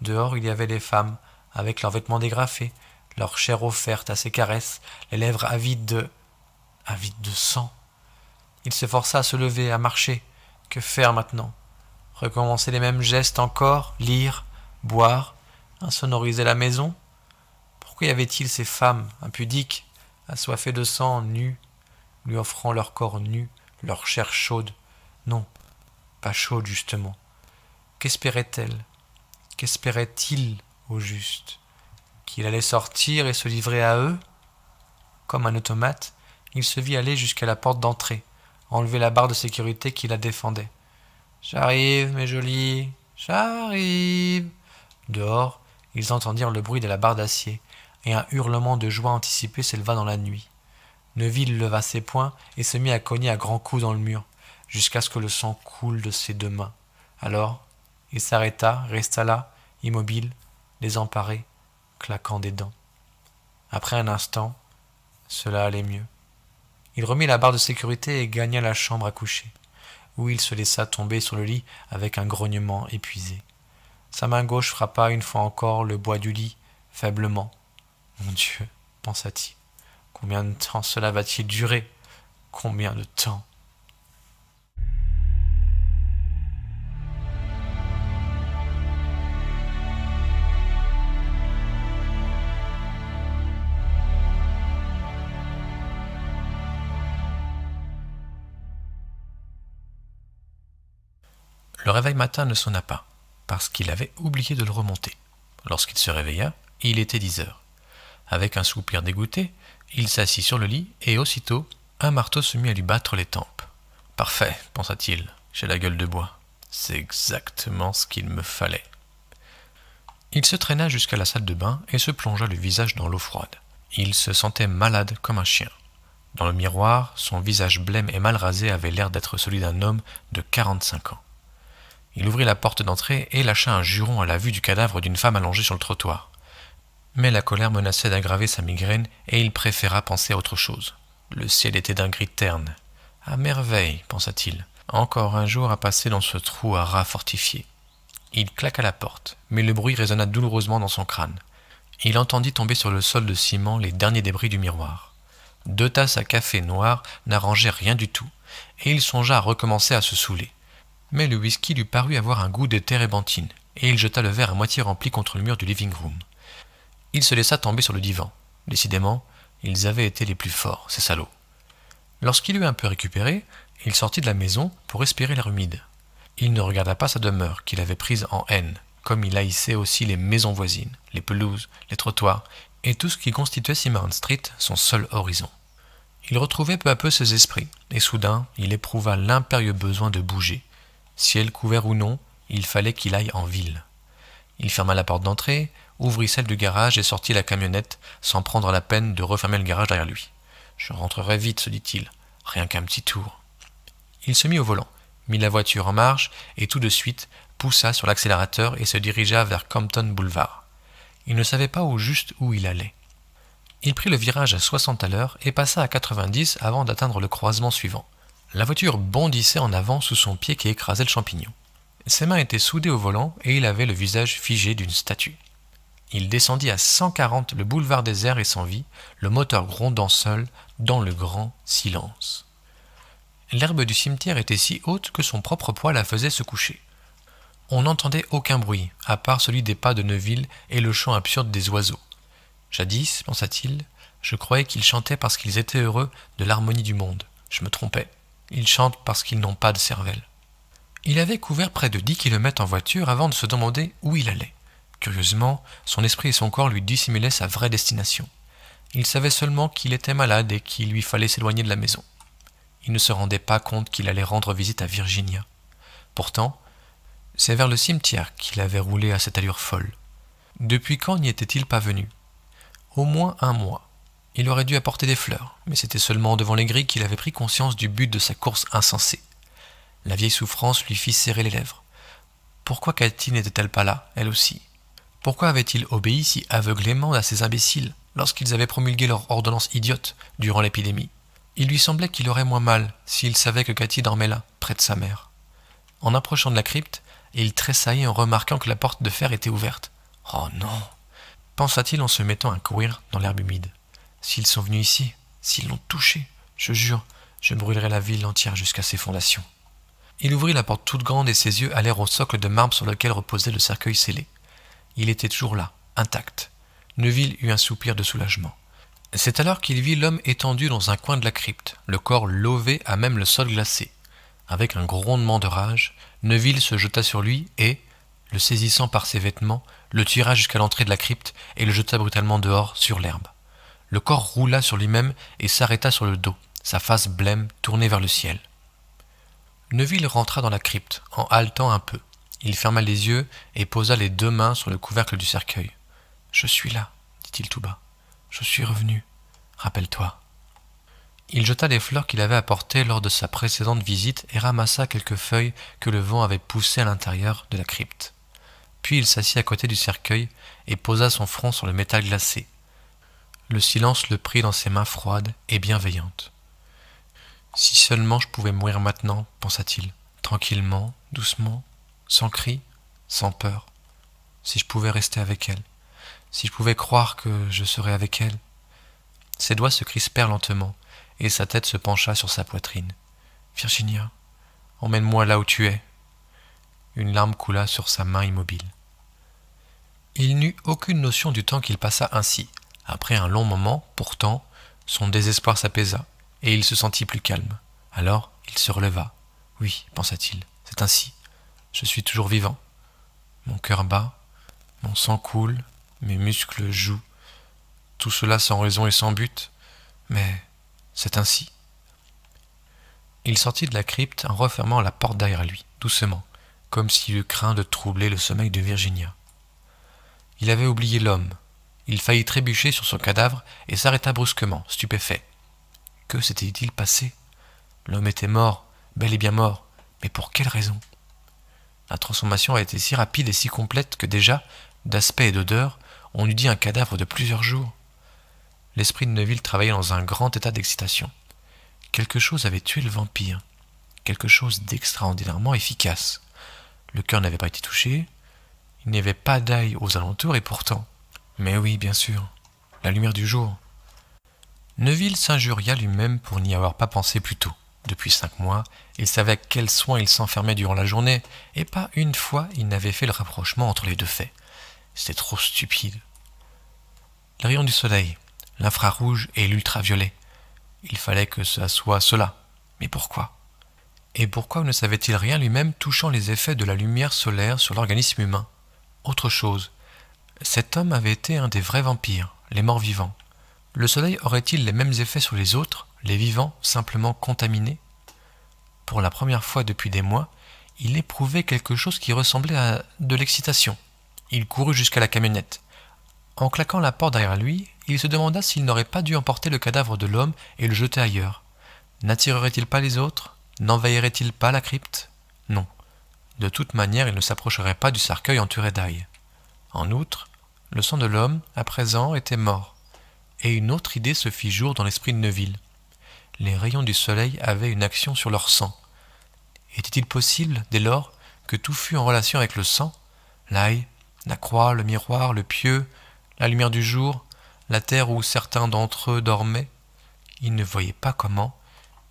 A: Dehors, il y avait les femmes, avec leurs vêtements dégrafés, leur chair offerte à ses caresses, les lèvres avides de. avides de sang. Il força à se lever, à marcher. Que faire maintenant Recommencer les mêmes gestes encore Lire Boire Insonoriser la maison Pourquoi y avait-il ces femmes impudiques, assoiffées de sang, nues, lui offrant leur corps nu, leur chair chaude Non, pas chaude justement. Qu'espérait-elle Qu'espérait-il au juste Qu'il allait sortir et se livrer à eux Comme un automate, il se vit aller jusqu'à la porte d'entrée enlever la barre de sécurité qui la défendait. J'arrive, mes jolies, j'arrive. Dehors, ils entendirent le bruit de la barre d'acier, et un hurlement de joie anticipée s'éleva dans la nuit. Neville leva ses poings et se mit à cogner à grands coups dans le mur, jusqu'à ce que le sang coule de ses deux mains. Alors, il s'arrêta, resta là, immobile, désemparé, claquant des dents. Après un instant, cela allait mieux. Il remit la barre de sécurité et gagna la chambre à coucher, où il se laissa tomber sur le lit avec un grognement épuisé. Sa main gauche frappa une fois encore le bois du lit, faiblement. Mon Dieu, pensa-t-il, combien de temps cela va-t-il durer Combien de temps Le réveil matin ne sonna pas, parce qu'il avait oublié de le remonter. Lorsqu'il se réveilla, il était dix heures. Avec un soupir dégoûté, il s'assit sur le lit, et aussitôt, un marteau se mit à lui battre les tempes. Parfait, pensa-t-il, j'ai la gueule de bois. C'est exactement ce qu'il me fallait. Il se traîna jusqu'à la salle de bain et se plongea le visage dans l'eau froide. Il se sentait malade comme un chien. Dans le miroir, son visage blême et mal rasé avait l'air d'être celui d'un homme de quarante-cinq ans. Il ouvrit la porte d'entrée et lâcha un juron à la vue du cadavre d'une femme allongée sur le trottoir. Mais la colère menaçait d'aggraver sa migraine et il préféra penser à autre chose. Le ciel était d'un gris terne. À merveille, pensa-t-il. Encore un jour à passer dans ce trou à rats fortifiés. Il claqua la porte, mais le bruit résonna douloureusement dans son crâne. Il entendit tomber sur le sol de ciment les derniers débris du miroir. Deux tasses à café noir n'arrangeaient rien du tout, et il songea à recommencer à se saouler. Mais le whisky lui parut avoir un goût de térébenthine, et il jeta le verre à moitié rempli contre le mur du living room. Il se laissa tomber sur le divan. Décidément, ils avaient été les plus forts, ces salauds. Lorsqu'il eut un peu récupéré, il sortit de la maison pour respirer l'air humide. Il ne regarda pas sa demeure qu'il avait prise en haine, comme il haïssait aussi les maisons voisines, les pelouses, les trottoirs, et tout ce qui constituait Simon Street son seul horizon. Il retrouvait peu à peu ses esprits, et soudain il éprouva l'impérieux besoin de bouger, Ciel couvert ou non, il fallait qu'il aille en ville. Il ferma la porte d'entrée, ouvrit celle du garage et sortit la camionnette sans prendre la peine de refermer le garage derrière lui. Je rentrerai vite, se dit-il, rien qu'un petit tour. Il se mit au volant, mit la voiture en marche et tout de suite poussa sur l'accélérateur et se dirigea vers Compton Boulevard. Il ne savait pas au juste où il allait. Il prit le virage à 60 à l'heure et passa à 90 avant d'atteindre le croisement suivant. La voiture bondissait en avant sous son pied qui écrasait le champignon. Ses mains étaient soudées au volant et il avait le visage figé d'une statue. Il descendit à cent quarante le boulevard des airs et s'en vit le moteur grondant seul dans le grand silence. L'herbe du cimetière était si haute que son propre poids la faisait se coucher. On n'entendait aucun bruit, à part celui des pas de Neuville et le chant absurde des oiseaux. Jadis, pensa-t-il, je croyais qu'ils chantaient parce qu'ils étaient heureux de l'harmonie du monde. Je me trompais. Ils chantent parce qu'ils n'ont pas de cervelle. Il avait couvert près de 10 kilomètres en voiture avant de se demander où il allait. Curieusement, son esprit et son corps lui dissimulaient sa vraie destination. Il savait seulement qu'il était malade et qu'il lui fallait s'éloigner de la maison. Il ne se rendait pas compte qu'il allait rendre visite à Virginia. Pourtant, c'est vers le cimetière qu'il avait roulé à cette allure folle. Depuis quand n'y était-il pas venu Au moins un mois. Il aurait dû apporter des fleurs, mais c'était seulement devant les grilles qu'il avait pris conscience du but de sa course insensée. La vieille souffrance lui fit serrer les lèvres. Pourquoi Cathy n'était-elle pas là, elle aussi Pourquoi avait-il obéi si aveuglément à ces imbéciles lorsqu'ils avaient promulgué leur ordonnance idiote durant l'épidémie Il lui semblait qu'il aurait moins mal s'il savait que Cathy dormait là, près de sa mère. En approchant de la crypte, il tressaillit en remarquant que la porte de fer était ouverte. Oh non pensa-t-il en se mettant à courir dans l'herbe humide. S'ils sont venus ici, s'ils l'ont touché, je jure, je brûlerai la ville entière jusqu'à ses fondations. Il ouvrit la porte toute grande et ses yeux allèrent au socle de marbre sur lequel reposait le cercueil scellé. Il était toujours là, intact. Neville eut un soupir de soulagement. C'est alors qu'il vit l'homme étendu dans un coin de la crypte, le corps lové à même le sol glacé. Avec un grondement de rage, Neville se jeta sur lui et, le saisissant par ses vêtements, le tira jusqu'à l'entrée de la crypte et le jeta brutalement dehors sur l'herbe. Le corps roula sur lui-même et s'arrêta sur le dos, sa face blême tournée vers le ciel. Neville rentra dans la crypte, en haletant un peu. Il ferma les yeux et posa les deux mains sur le couvercle du cercueil. Je suis là, dit-il tout bas. Je suis revenu. Rappelle-toi. Il jeta les fleurs qu'il avait apportées lors de sa précédente visite et ramassa quelques feuilles que le vent avait poussées à l'intérieur de la crypte. Puis il s'assit à côté du cercueil et posa son front sur le métal glacé, le silence le prit dans ses mains froides et bienveillantes. Si seulement je pouvais mourir maintenant, pensa-t-il, tranquillement, doucement, sans cri, sans peur. Si je pouvais rester avec elle, si je pouvais croire que je serais avec elle. Ses doigts se crispèrent lentement, et sa tête se pencha sur sa poitrine. Virginia, emmène-moi là où tu es. Une larme coula sur sa main immobile. Il n'eut aucune notion du temps qu'il passa ainsi, après un long moment, pourtant, son désespoir s'apaisa, et il se sentit plus calme. Alors il se releva. Oui, pensa-t-il, c'est ainsi. Je suis toujours vivant. Mon cœur bat, mon sang coule, mes muscles jouent. Tout cela sans raison et sans but, mais c'est ainsi. Il sortit de la crypte en refermant la porte derrière lui, doucement, comme s'il eût craint de troubler le sommeil de Virginia. Il avait oublié l'homme, il faillit trébucher sur son cadavre et s'arrêta brusquement, stupéfait. Que s'était-il passé L'homme était mort, bel et bien mort, mais pour quelle raison La transformation a été si rapide et si complète que déjà, d'aspect et d'odeur, on eût dit un cadavre de plusieurs jours. L'esprit de Neville travaillait dans un grand état d'excitation. Quelque chose avait tué le vampire, quelque chose d'extraordinairement efficace. Le cœur n'avait pas été touché, il n'y avait pas d'ail aux alentours et pourtant, mais oui, bien sûr, la lumière du jour. Neville s'injuria lui-même pour n'y avoir pas pensé plus tôt. Depuis cinq mois, il savait à quel soin il s'enfermait durant la journée, et pas une fois il n'avait fait le rapprochement entre les deux faits. C'était trop stupide. Les rayons du soleil, l'infrarouge et l'ultraviolet. Il fallait que ça soit cela. Mais pourquoi Et pourquoi ne savait-il rien lui-même touchant les effets de la lumière solaire sur l'organisme humain Autre chose, cet homme avait été un des vrais vampires, les morts vivants. Le soleil aurait-il les mêmes effets sur les autres, les vivants simplement contaminés Pour la première fois depuis des mois, il éprouvait quelque chose qui ressemblait à de l'excitation. Il courut jusqu'à la camionnette. En claquant la porte derrière lui, il se demanda s'il n'aurait pas dû emporter le cadavre de l'homme et le jeter ailleurs. N'attirerait-il pas les autres N'envahirait-il pas la crypte Non. De toute manière, il ne s'approcherait pas du cercueil entouré d'ail. En outre, le sang de l'homme, à présent, était mort, et une autre idée se fit jour dans l'esprit de Neville. Les rayons du soleil avaient une action sur leur sang. Était-il possible, dès lors, que tout fût en relation avec le sang L'ail, la croix, le miroir, le pieu, la lumière du jour, la terre où certains d'entre eux dormaient Il ne voyait pas comment,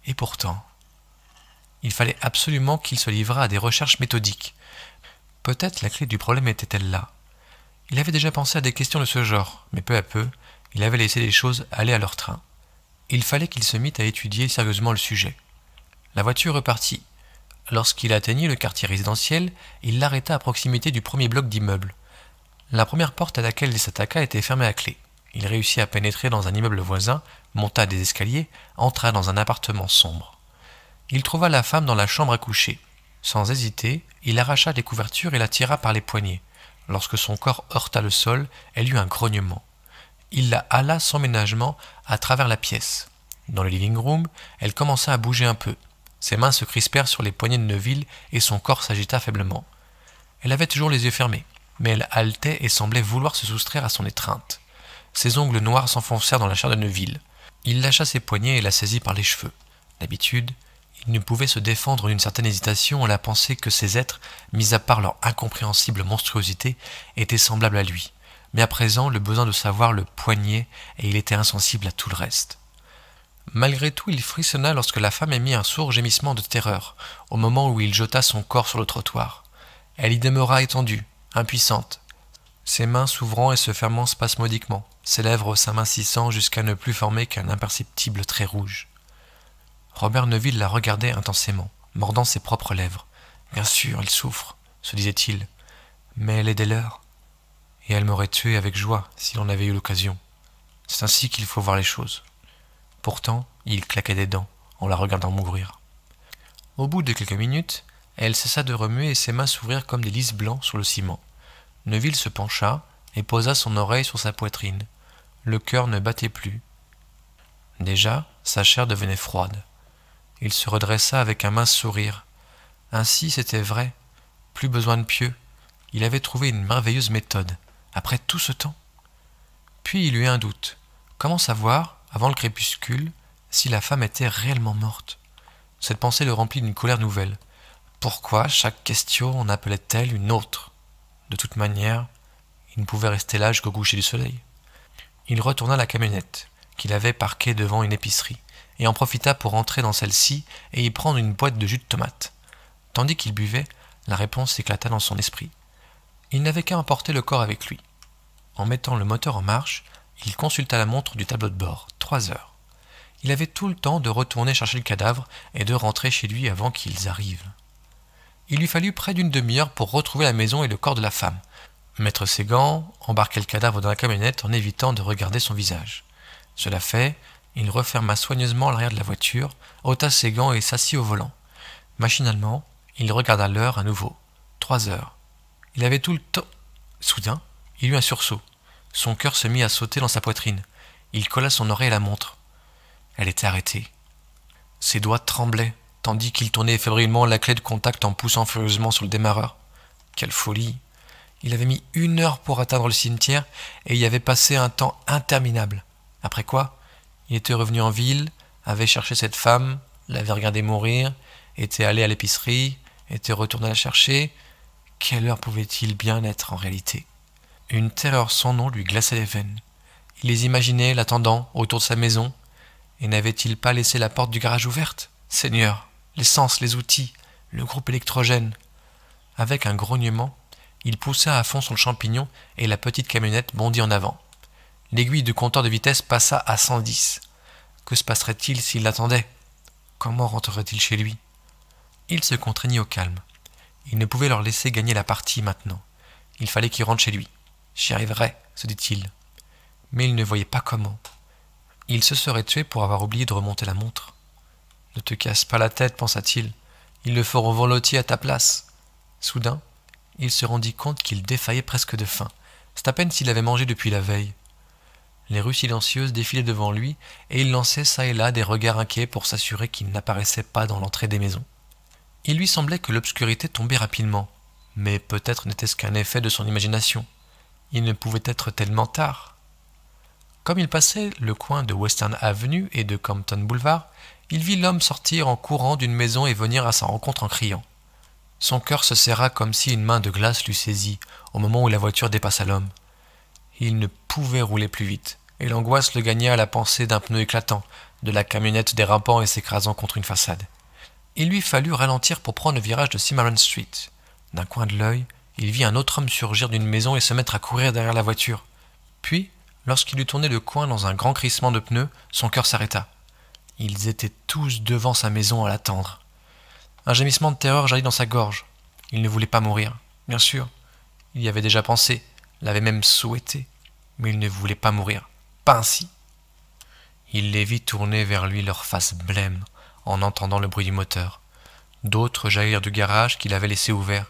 A: et pourtant. Il fallait absolument qu'il se livrât à des recherches méthodiques. Peut-être la clé du problème était-elle là. Il avait déjà pensé à des questions de ce genre, mais peu à peu, il avait laissé les choses aller à leur train. Il fallait qu'il se mît à étudier sérieusement le sujet. La voiture repartit. Lorsqu'il atteignit le quartier résidentiel, il l'arrêta à proximité du premier bloc d'immeubles. La première porte à laquelle il s'attaqua était fermée à clé. Il réussit à pénétrer dans un immeuble voisin, monta des escaliers, entra dans un appartement sombre. Il trouva la femme dans la chambre à coucher. Sans hésiter, il arracha des couvertures et la tira par les poignets. Lorsque son corps heurta le sol, elle eut un grognement. Il la hala sans ménagement à travers la pièce. Dans le living room, elle commença à bouger un peu. Ses mains se crispèrent sur les poignets de Neville et son corps s'agita faiblement. Elle avait toujours les yeux fermés, mais elle haletait et semblait vouloir se soustraire à son étreinte. Ses ongles noirs s'enfoncèrent dans la chair de Neville. Il lâcha ses poignets et la saisit par les cheveux. D'habitude, il ne pouvait se défendre d'une certaine hésitation à la pensée que ces êtres, mis à part leur incompréhensible monstruosité, étaient semblables à lui, mais à présent le besoin de savoir le poignait et il était insensible à tout le reste. Malgré tout, il frissonna lorsque la femme émit un sourd gémissement de terreur, au moment où il jeta son corps sur le trottoir. Elle y demeura étendue, impuissante, ses mains s'ouvrant et se fermant spasmodiquement, ses lèvres s'amincissant jusqu'à ne plus former qu'un imperceptible trait rouge. Robert Neville la regardait intensément, mordant ses propres lèvres. Bien sûr, elle souffre, se disait-il, mais elle est des leurs, et elle m'aurait tué avec joie si l'on avait eu l'occasion. C'est ainsi qu'il faut voir les choses. Pourtant, il claquait des dents en la regardant m'ouvrir. Au bout de quelques minutes, elle cessa de remuer et ses mains s'ouvrirent comme des lys blancs sur le ciment. Neville se pencha et posa son oreille sur sa poitrine. Le cœur ne battait plus. Déjà, sa chair devenait froide. Il se redressa avec un mince sourire. Ainsi, c'était vrai. Plus besoin de pieux. Il avait trouvé une merveilleuse méthode. Après tout ce temps Puis il eut un doute. Comment savoir, avant le crépuscule, si la femme était réellement morte Cette pensée le remplit d'une colère nouvelle. Pourquoi chaque question en appelait-elle une autre De toute manière, il ne pouvait rester là jusqu'au coucher du soleil. Il retourna la camionnette, qu'il avait parquée devant une épicerie et en profita pour entrer dans celle-ci et y prendre une boîte de jus de tomate. Tandis qu'il buvait, la réponse éclata dans son esprit. Il n'avait qu'à emporter le corps avec lui. En mettant le moteur en marche, il consulta la montre du tableau de bord. Trois heures. Il avait tout le temps de retourner chercher le cadavre et de rentrer chez lui avant qu'ils arrivent. Il lui fallut près d'une demi-heure pour retrouver la maison et le corps de la femme. Mettre ses gants, embarquer le cadavre dans la camionnette en évitant de regarder son visage. Cela fait, il referma soigneusement l'arrière de la voiture, ôta ses gants et s'assit au volant. Machinalement, il regarda l'heure à nouveau. Trois heures. Il avait tout le temps. Soudain, il eut un sursaut. Son cœur se mit à sauter dans sa poitrine. Il colla son oreille à la montre. Elle était arrêtée. Ses doigts tremblaient, tandis qu'il tournait fébrilement la clé de contact en poussant furieusement sur le démarreur. Quelle folie Il avait mis une heure pour atteindre le cimetière et y avait passé un temps interminable. Après quoi, il était revenu en ville, avait cherché cette femme, l'avait regardée mourir, était allé à l'épicerie, était retourné la chercher. Quelle heure pouvait-il bien être en réalité Une terreur sans nom lui glaçait les veines. Il les imaginait l'attendant autour de sa maison, et n'avait-il pas laissé la porte du garage ouverte Seigneur, l'essence, les outils, le groupe électrogène. Avec un grognement, il poussa à fond son champignon et la petite camionnette bondit en avant. L'aiguille du compteur de vitesse passa à cent dix. Que se passerait-il s'il l'attendait Comment rentrerait-il chez lui Il se contraignit au calme. Il ne pouvait leur laisser gagner la partie maintenant. Il fallait qu'il rentre chez lui. J'y arriverai, se dit-il. Mais il ne voyait pas comment. Il se serait tué pour avoir oublié de remonter la montre. Ne te casse pas la tête, pensa-t-il. Ils le feront volontiers à ta place. Soudain, il se rendit compte qu'il défaillait presque de faim. C'est à peine s'il avait mangé depuis la veille. Les rues silencieuses défilaient devant lui, et il lançait çà et là des regards inquiets pour s'assurer qu'il n'apparaissait pas dans l'entrée des maisons. Il lui semblait que l'obscurité tombait rapidement, mais peut-être n'était-ce qu'un effet de son imagination. Il ne pouvait être tellement tard. Comme il passait le coin de Western Avenue et de Compton Boulevard, il vit l'homme sortir en courant d'une maison et venir à sa rencontre en criant. Son cœur se serra comme si une main de glace l'eût saisit au moment où la voiture dépassa l'homme. Il ne pouvait rouler plus vite, et l'angoisse le gagna à la pensée d'un pneu éclatant, de la camionnette dérapant et s'écrasant contre une façade. Il lui fallut ralentir pour prendre le virage de Cimarron Street. D'un coin de l'œil, il vit un autre homme surgir d'une maison et se mettre à courir derrière la voiture. Puis, lorsqu'il eut tourné le coin dans un grand crissement de pneus, son cœur s'arrêta. Ils étaient tous devant sa maison à l'attendre. Un gémissement de terreur jaillit dans sa gorge. Il ne voulait pas mourir, bien sûr. Il y avait déjà pensé, l'avait même souhaité, mais il ne voulait pas mourir. Pas ainsi. Il les vit tourner vers lui leurs faces blêmes en entendant le bruit du moteur. D'autres jaillirent du garage qu'il avait laissé ouvert.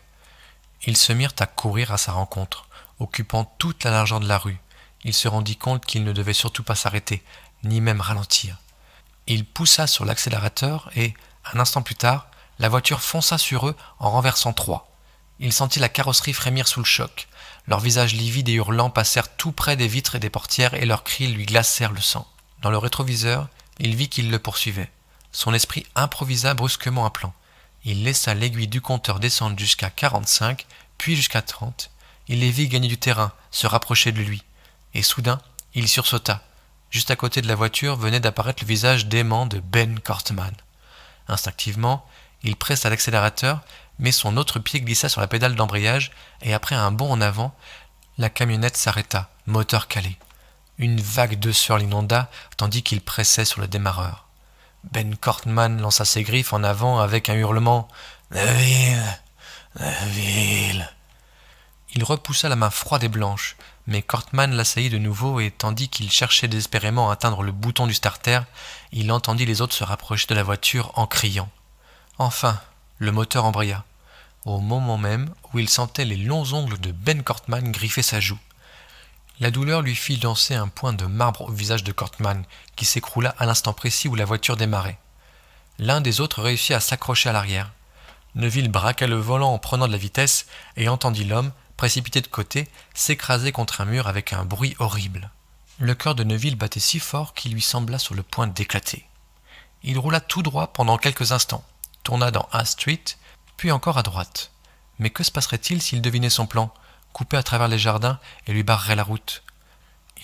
A: Ils se mirent à courir à sa rencontre, occupant toute la largeur de la rue. Il se rendit compte qu'il ne devait surtout pas s'arrêter, ni même ralentir. Il poussa sur l'accélérateur et, un instant plus tard, la voiture fonça sur eux en renversant trois. Il sentit la carrosserie frémir sous le choc. Leurs visages livides et hurlants passèrent tout près des vitres et des portières et leurs cris lui glacèrent le sang. Dans le rétroviseur, il vit qu'il le poursuivait. Son esprit improvisa brusquement un plan. Il laissa l'aiguille du compteur descendre jusqu'à 45, puis jusqu'à 30. Il les vit gagner du terrain, se rapprocher de lui. Et soudain, il sursauta. Juste à côté de la voiture venait d'apparaître le visage dément de Ben Cortman. Instinctivement, il pressa l'accélérateur, mais son autre pied glissa sur la pédale d'embrayage et après un bond en avant, la camionnette s'arrêta, moteur calé. Une vague de sueur l'inonda tandis qu'il pressait sur le démarreur. Ben Cortman lança ses griffes en avant avec un hurlement "Neville, Il repoussa la main froide et blanche, mais Cortman l'assaillit de nouveau et tandis qu'il cherchait désespérément à atteindre le bouton du starter, il entendit les autres se rapprocher de la voiture en criant Enfin le moteur embraya, au moment même où il sentait les longs ongles de Ben Cortman griffer sa joue. La douleur lui fit danser un point de marbre au visage de Cortman, qui s'écroula à l'instant précis où la voiture démarrait. L'un des autres réussit à s'accrocher à l'arrière. Neville braqua le volant en prenant de la vitesse et entendit l'homme, précipité de côté, s'écraser contre un mur avec un bruit horrible. Le cœur de Neville battait si fort qu'il lui sembla sur le point d'éclater. Il roula tout droit pendant quelques instants tourna dans A Street, puis encore à droite. Mais que se passerait-il s'il devinait son plan, Couper à travers les jardins et lui barrerait la route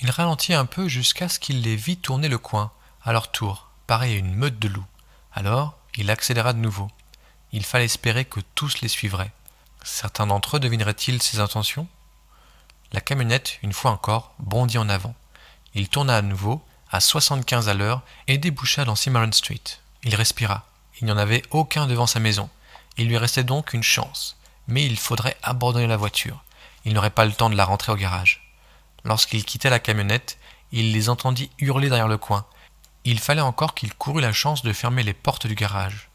A: Il ralentit un peu jusqu'à ce qu'il les vit tourner le coin, à leur tour, pareil à une meute de loups. Alors, il accéléra de nouveau. Il fallait espérer que tous les suivraient. Certains d'entre eux devineraient-ils ses intentions La camionnette, une fois encore, bondit en avant. Il tourna à nouveau, à 75 à l'heure, et déboucha dans Cimarron Street. Il respira. Il n'y en avait aucun devant sa maison. Il lui restait donc une chance. Mais il faudrait abandonner la voiture. Il n'aurait pas le temps de la rentrer au garage. Lorsqu'il quittait la camionnette, il les entendit hurler derrière le coin. Il fallait encore qu'il courût la chance de fermer les portes du garage.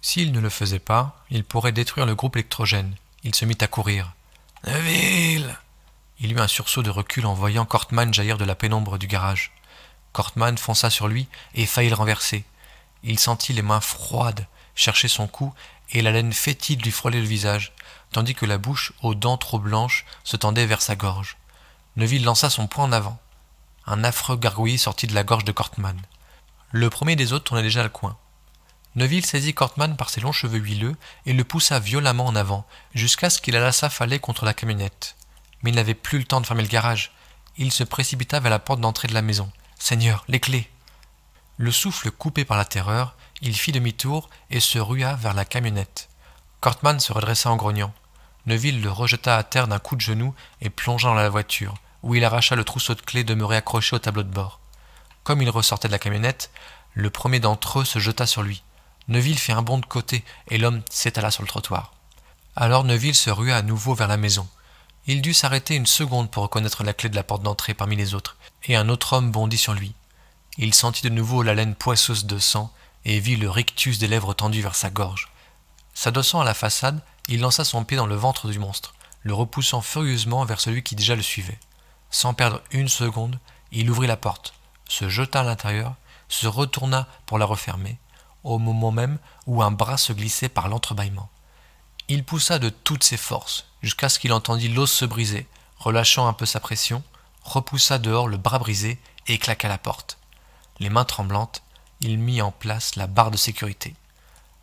A: S'il ne le faisait pas, il pourrait détruire le groupe électrogène. Il se mit à courir. Neville Il eut un sursaut de recul en voyant Cortman jaillir de la pénombre du garage. Cortman fonça sur lui et faillit le renverser. Il sentit les mains froides chercher son cou et la laine fétide lui frôler le visage, tandis que la bouche, aux dents trop blanches, se tendait vers sa gorge. Neville lança son poing en avant. Un affreux gargouillis sortit de la gorge de Cortman. Le premier des autres tournait déjà le coin. Neville saisit Cortman par ses longs cheveux huileux et le poussa violemment en avant, jusqu'à ce qu'il alla s'affaler contre la camionnette. Mais il n'avait plus le temps de fermer le garage. Il se précipita vers la porte d'entrée de la maison. Seigneur, les clés le souffle coupé par la terreur, il fit demi-tour et se rua vers la camionnette. Cortman se redressa en grognant. Neville le rejeta à terre d'un coup de genou et plongea dans la voiture, où il arracha le trousseau de clés demeuré accroché au tableau de bord. Comme il ressortait de la camionnette, le premier d'entre eux se jeta sur lui. Neville fit un bond de côté et l'homme s'étala sur le trottoir. Alors Neville se rua à nouveau vers la maison. Il dut s'arrêter une seconde pour reconnaître la clé de la porte d'entrée parmi les autres, et un autre homme bondit sur lui. Il sentit de nouveau la laine poisseuse de sang et vit le rictus des lèvres tendu vers sa gorge. S'adossant à la façade, il lança son pied dans le ventre du monstre, le repoussant furieusement vers celui qui déjà le suivait. Sans perdre une seconde, il ouvrit la porte, se jeta à l'intérieur, se retourna pour la refermer, au moment même où un bras se glissait par l'entrebâillement. Il poussa de toutes ses forces, jusqu'à ce qu'il entendit l'os se briser, relâchant un peu sa pression, repoussa dehors le bras brisé et claqua la porte. Les mains tremblantes, il mit en place la barre de sécurité.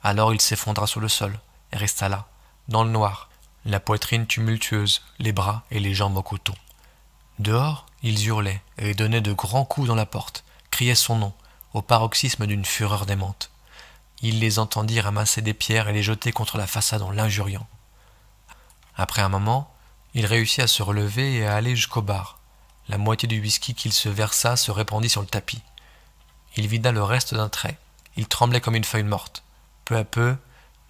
A: Alors il s'effondra sur le sol et resta là, dans le noir, la poitrine tumultueuse, les bras et les jambes au coton. Dehors, ils hurlaient et donnaient de grands coups dans la porte, criaient son nom, au paroxysme d'une fureur démente. Il les entendit ramasser des pierres et les jeter contre la façade en l'injuriant. Après un moment, il réussit à se relever et à aller jusqu'au bar. La moitié du whisky qu'il se versa se répandit sur le tapis. Il vida le reste d'un trait. Il tremblait comme une feuille morte. Peu à peu,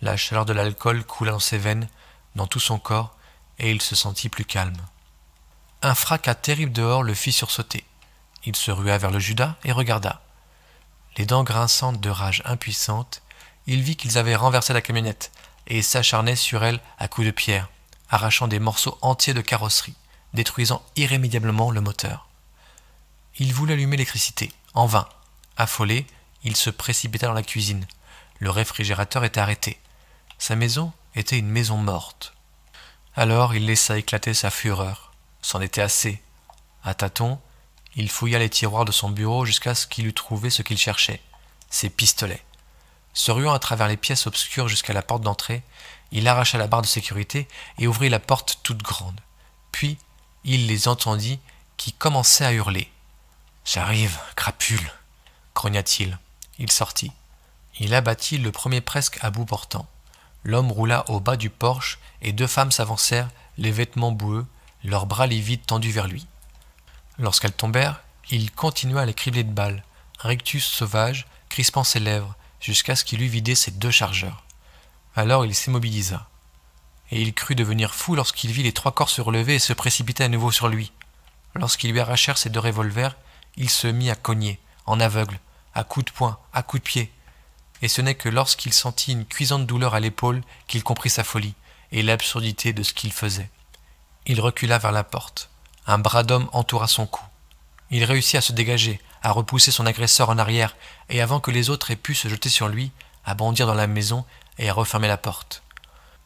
A: la chaleur de l'alcool coula dans ses veines, dans tout son corps, et il se sentit plus calme. Un fracas terrible dehors le fit sursauter. Il se rua vers le Judas et regarda. Les dents grinçantes de rage impuissante, il vit qu'ils avaient renversé la camionnette et s'acharnaient sur elle à coups de pierre, arrachant des morceaux entiers de carrosserie, détruisant irrémédiablement le moteur. Il voulut allumer l'électricité, en vain. Affolé, il se précipita dans la cuisine. Le réfrigérateur était arrêté. Sa maison était une maison morte. Alors il laissa éclater sa fureur. C'en était assez. À tâtons, il fouilla les tiroirs de son bureau jusqu'à ce qu'il eût trouvé ce qu'il cherchait ses pistolets. Se ruant à travers les pièces obscures jusqu'à la porte d'entrée, il arracha la barre de sécurité et ouvrit la porte toute grande. Puis il les entendit qui commençaient à hurler. J'arrive, crapule grogna-t-il. Il sortit. Il abattit le premier presque à bout portant. L'homme roula au bas du porche et deux femmes s'avancèrent, les vêtements boueux, leurs bras livides tendus vers lui. Lorsqu'elles tombèrent, il continua à les cribler de balles, rectus sauvage, crispant ses lèvres, jusqu'à ce qu'il eût vidé ses deux chargeurs. Alors il s'immobilisa. Et il crut devenir fou lorsqu'il vit les trois corps se relever et se précipiter à nouveau sur lui. Lorsqu'ils lui arrachèrent ses deux revolvers, il se mit à cogner, en aveugle, à coups de poing, à coups de pied. Et ce n'est que lorsqu'il sentit une cuisante douleur à l'épaule qu'il comprit sa folie et l'absurdité de ce qu'il faisait. Il recula vers la porte. Un bras d'homme entoura son cou. Il réussit à se dégager, à repousser son agresseur en arrière, et avant que les autres aient pu se jeter sur lui, à bondir dans la maison et à refermer la porte.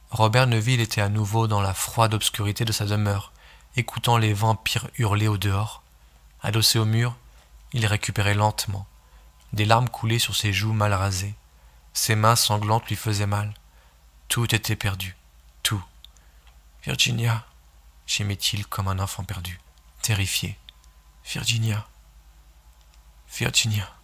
A: Robert Neville était à nouveau dans la froide obscurité de sa demeure, écoutant les vampires hurler au dehors. Adossé au mur, il récupérait lentement. Des larmes coulaient sur ses joues mal rasées. Ses mains sanglantes lui faisaient mal. Tout était perdu. Tout. Virginia, gémait-il comme un enfant perdu, terrifié. Virginia. Virginia.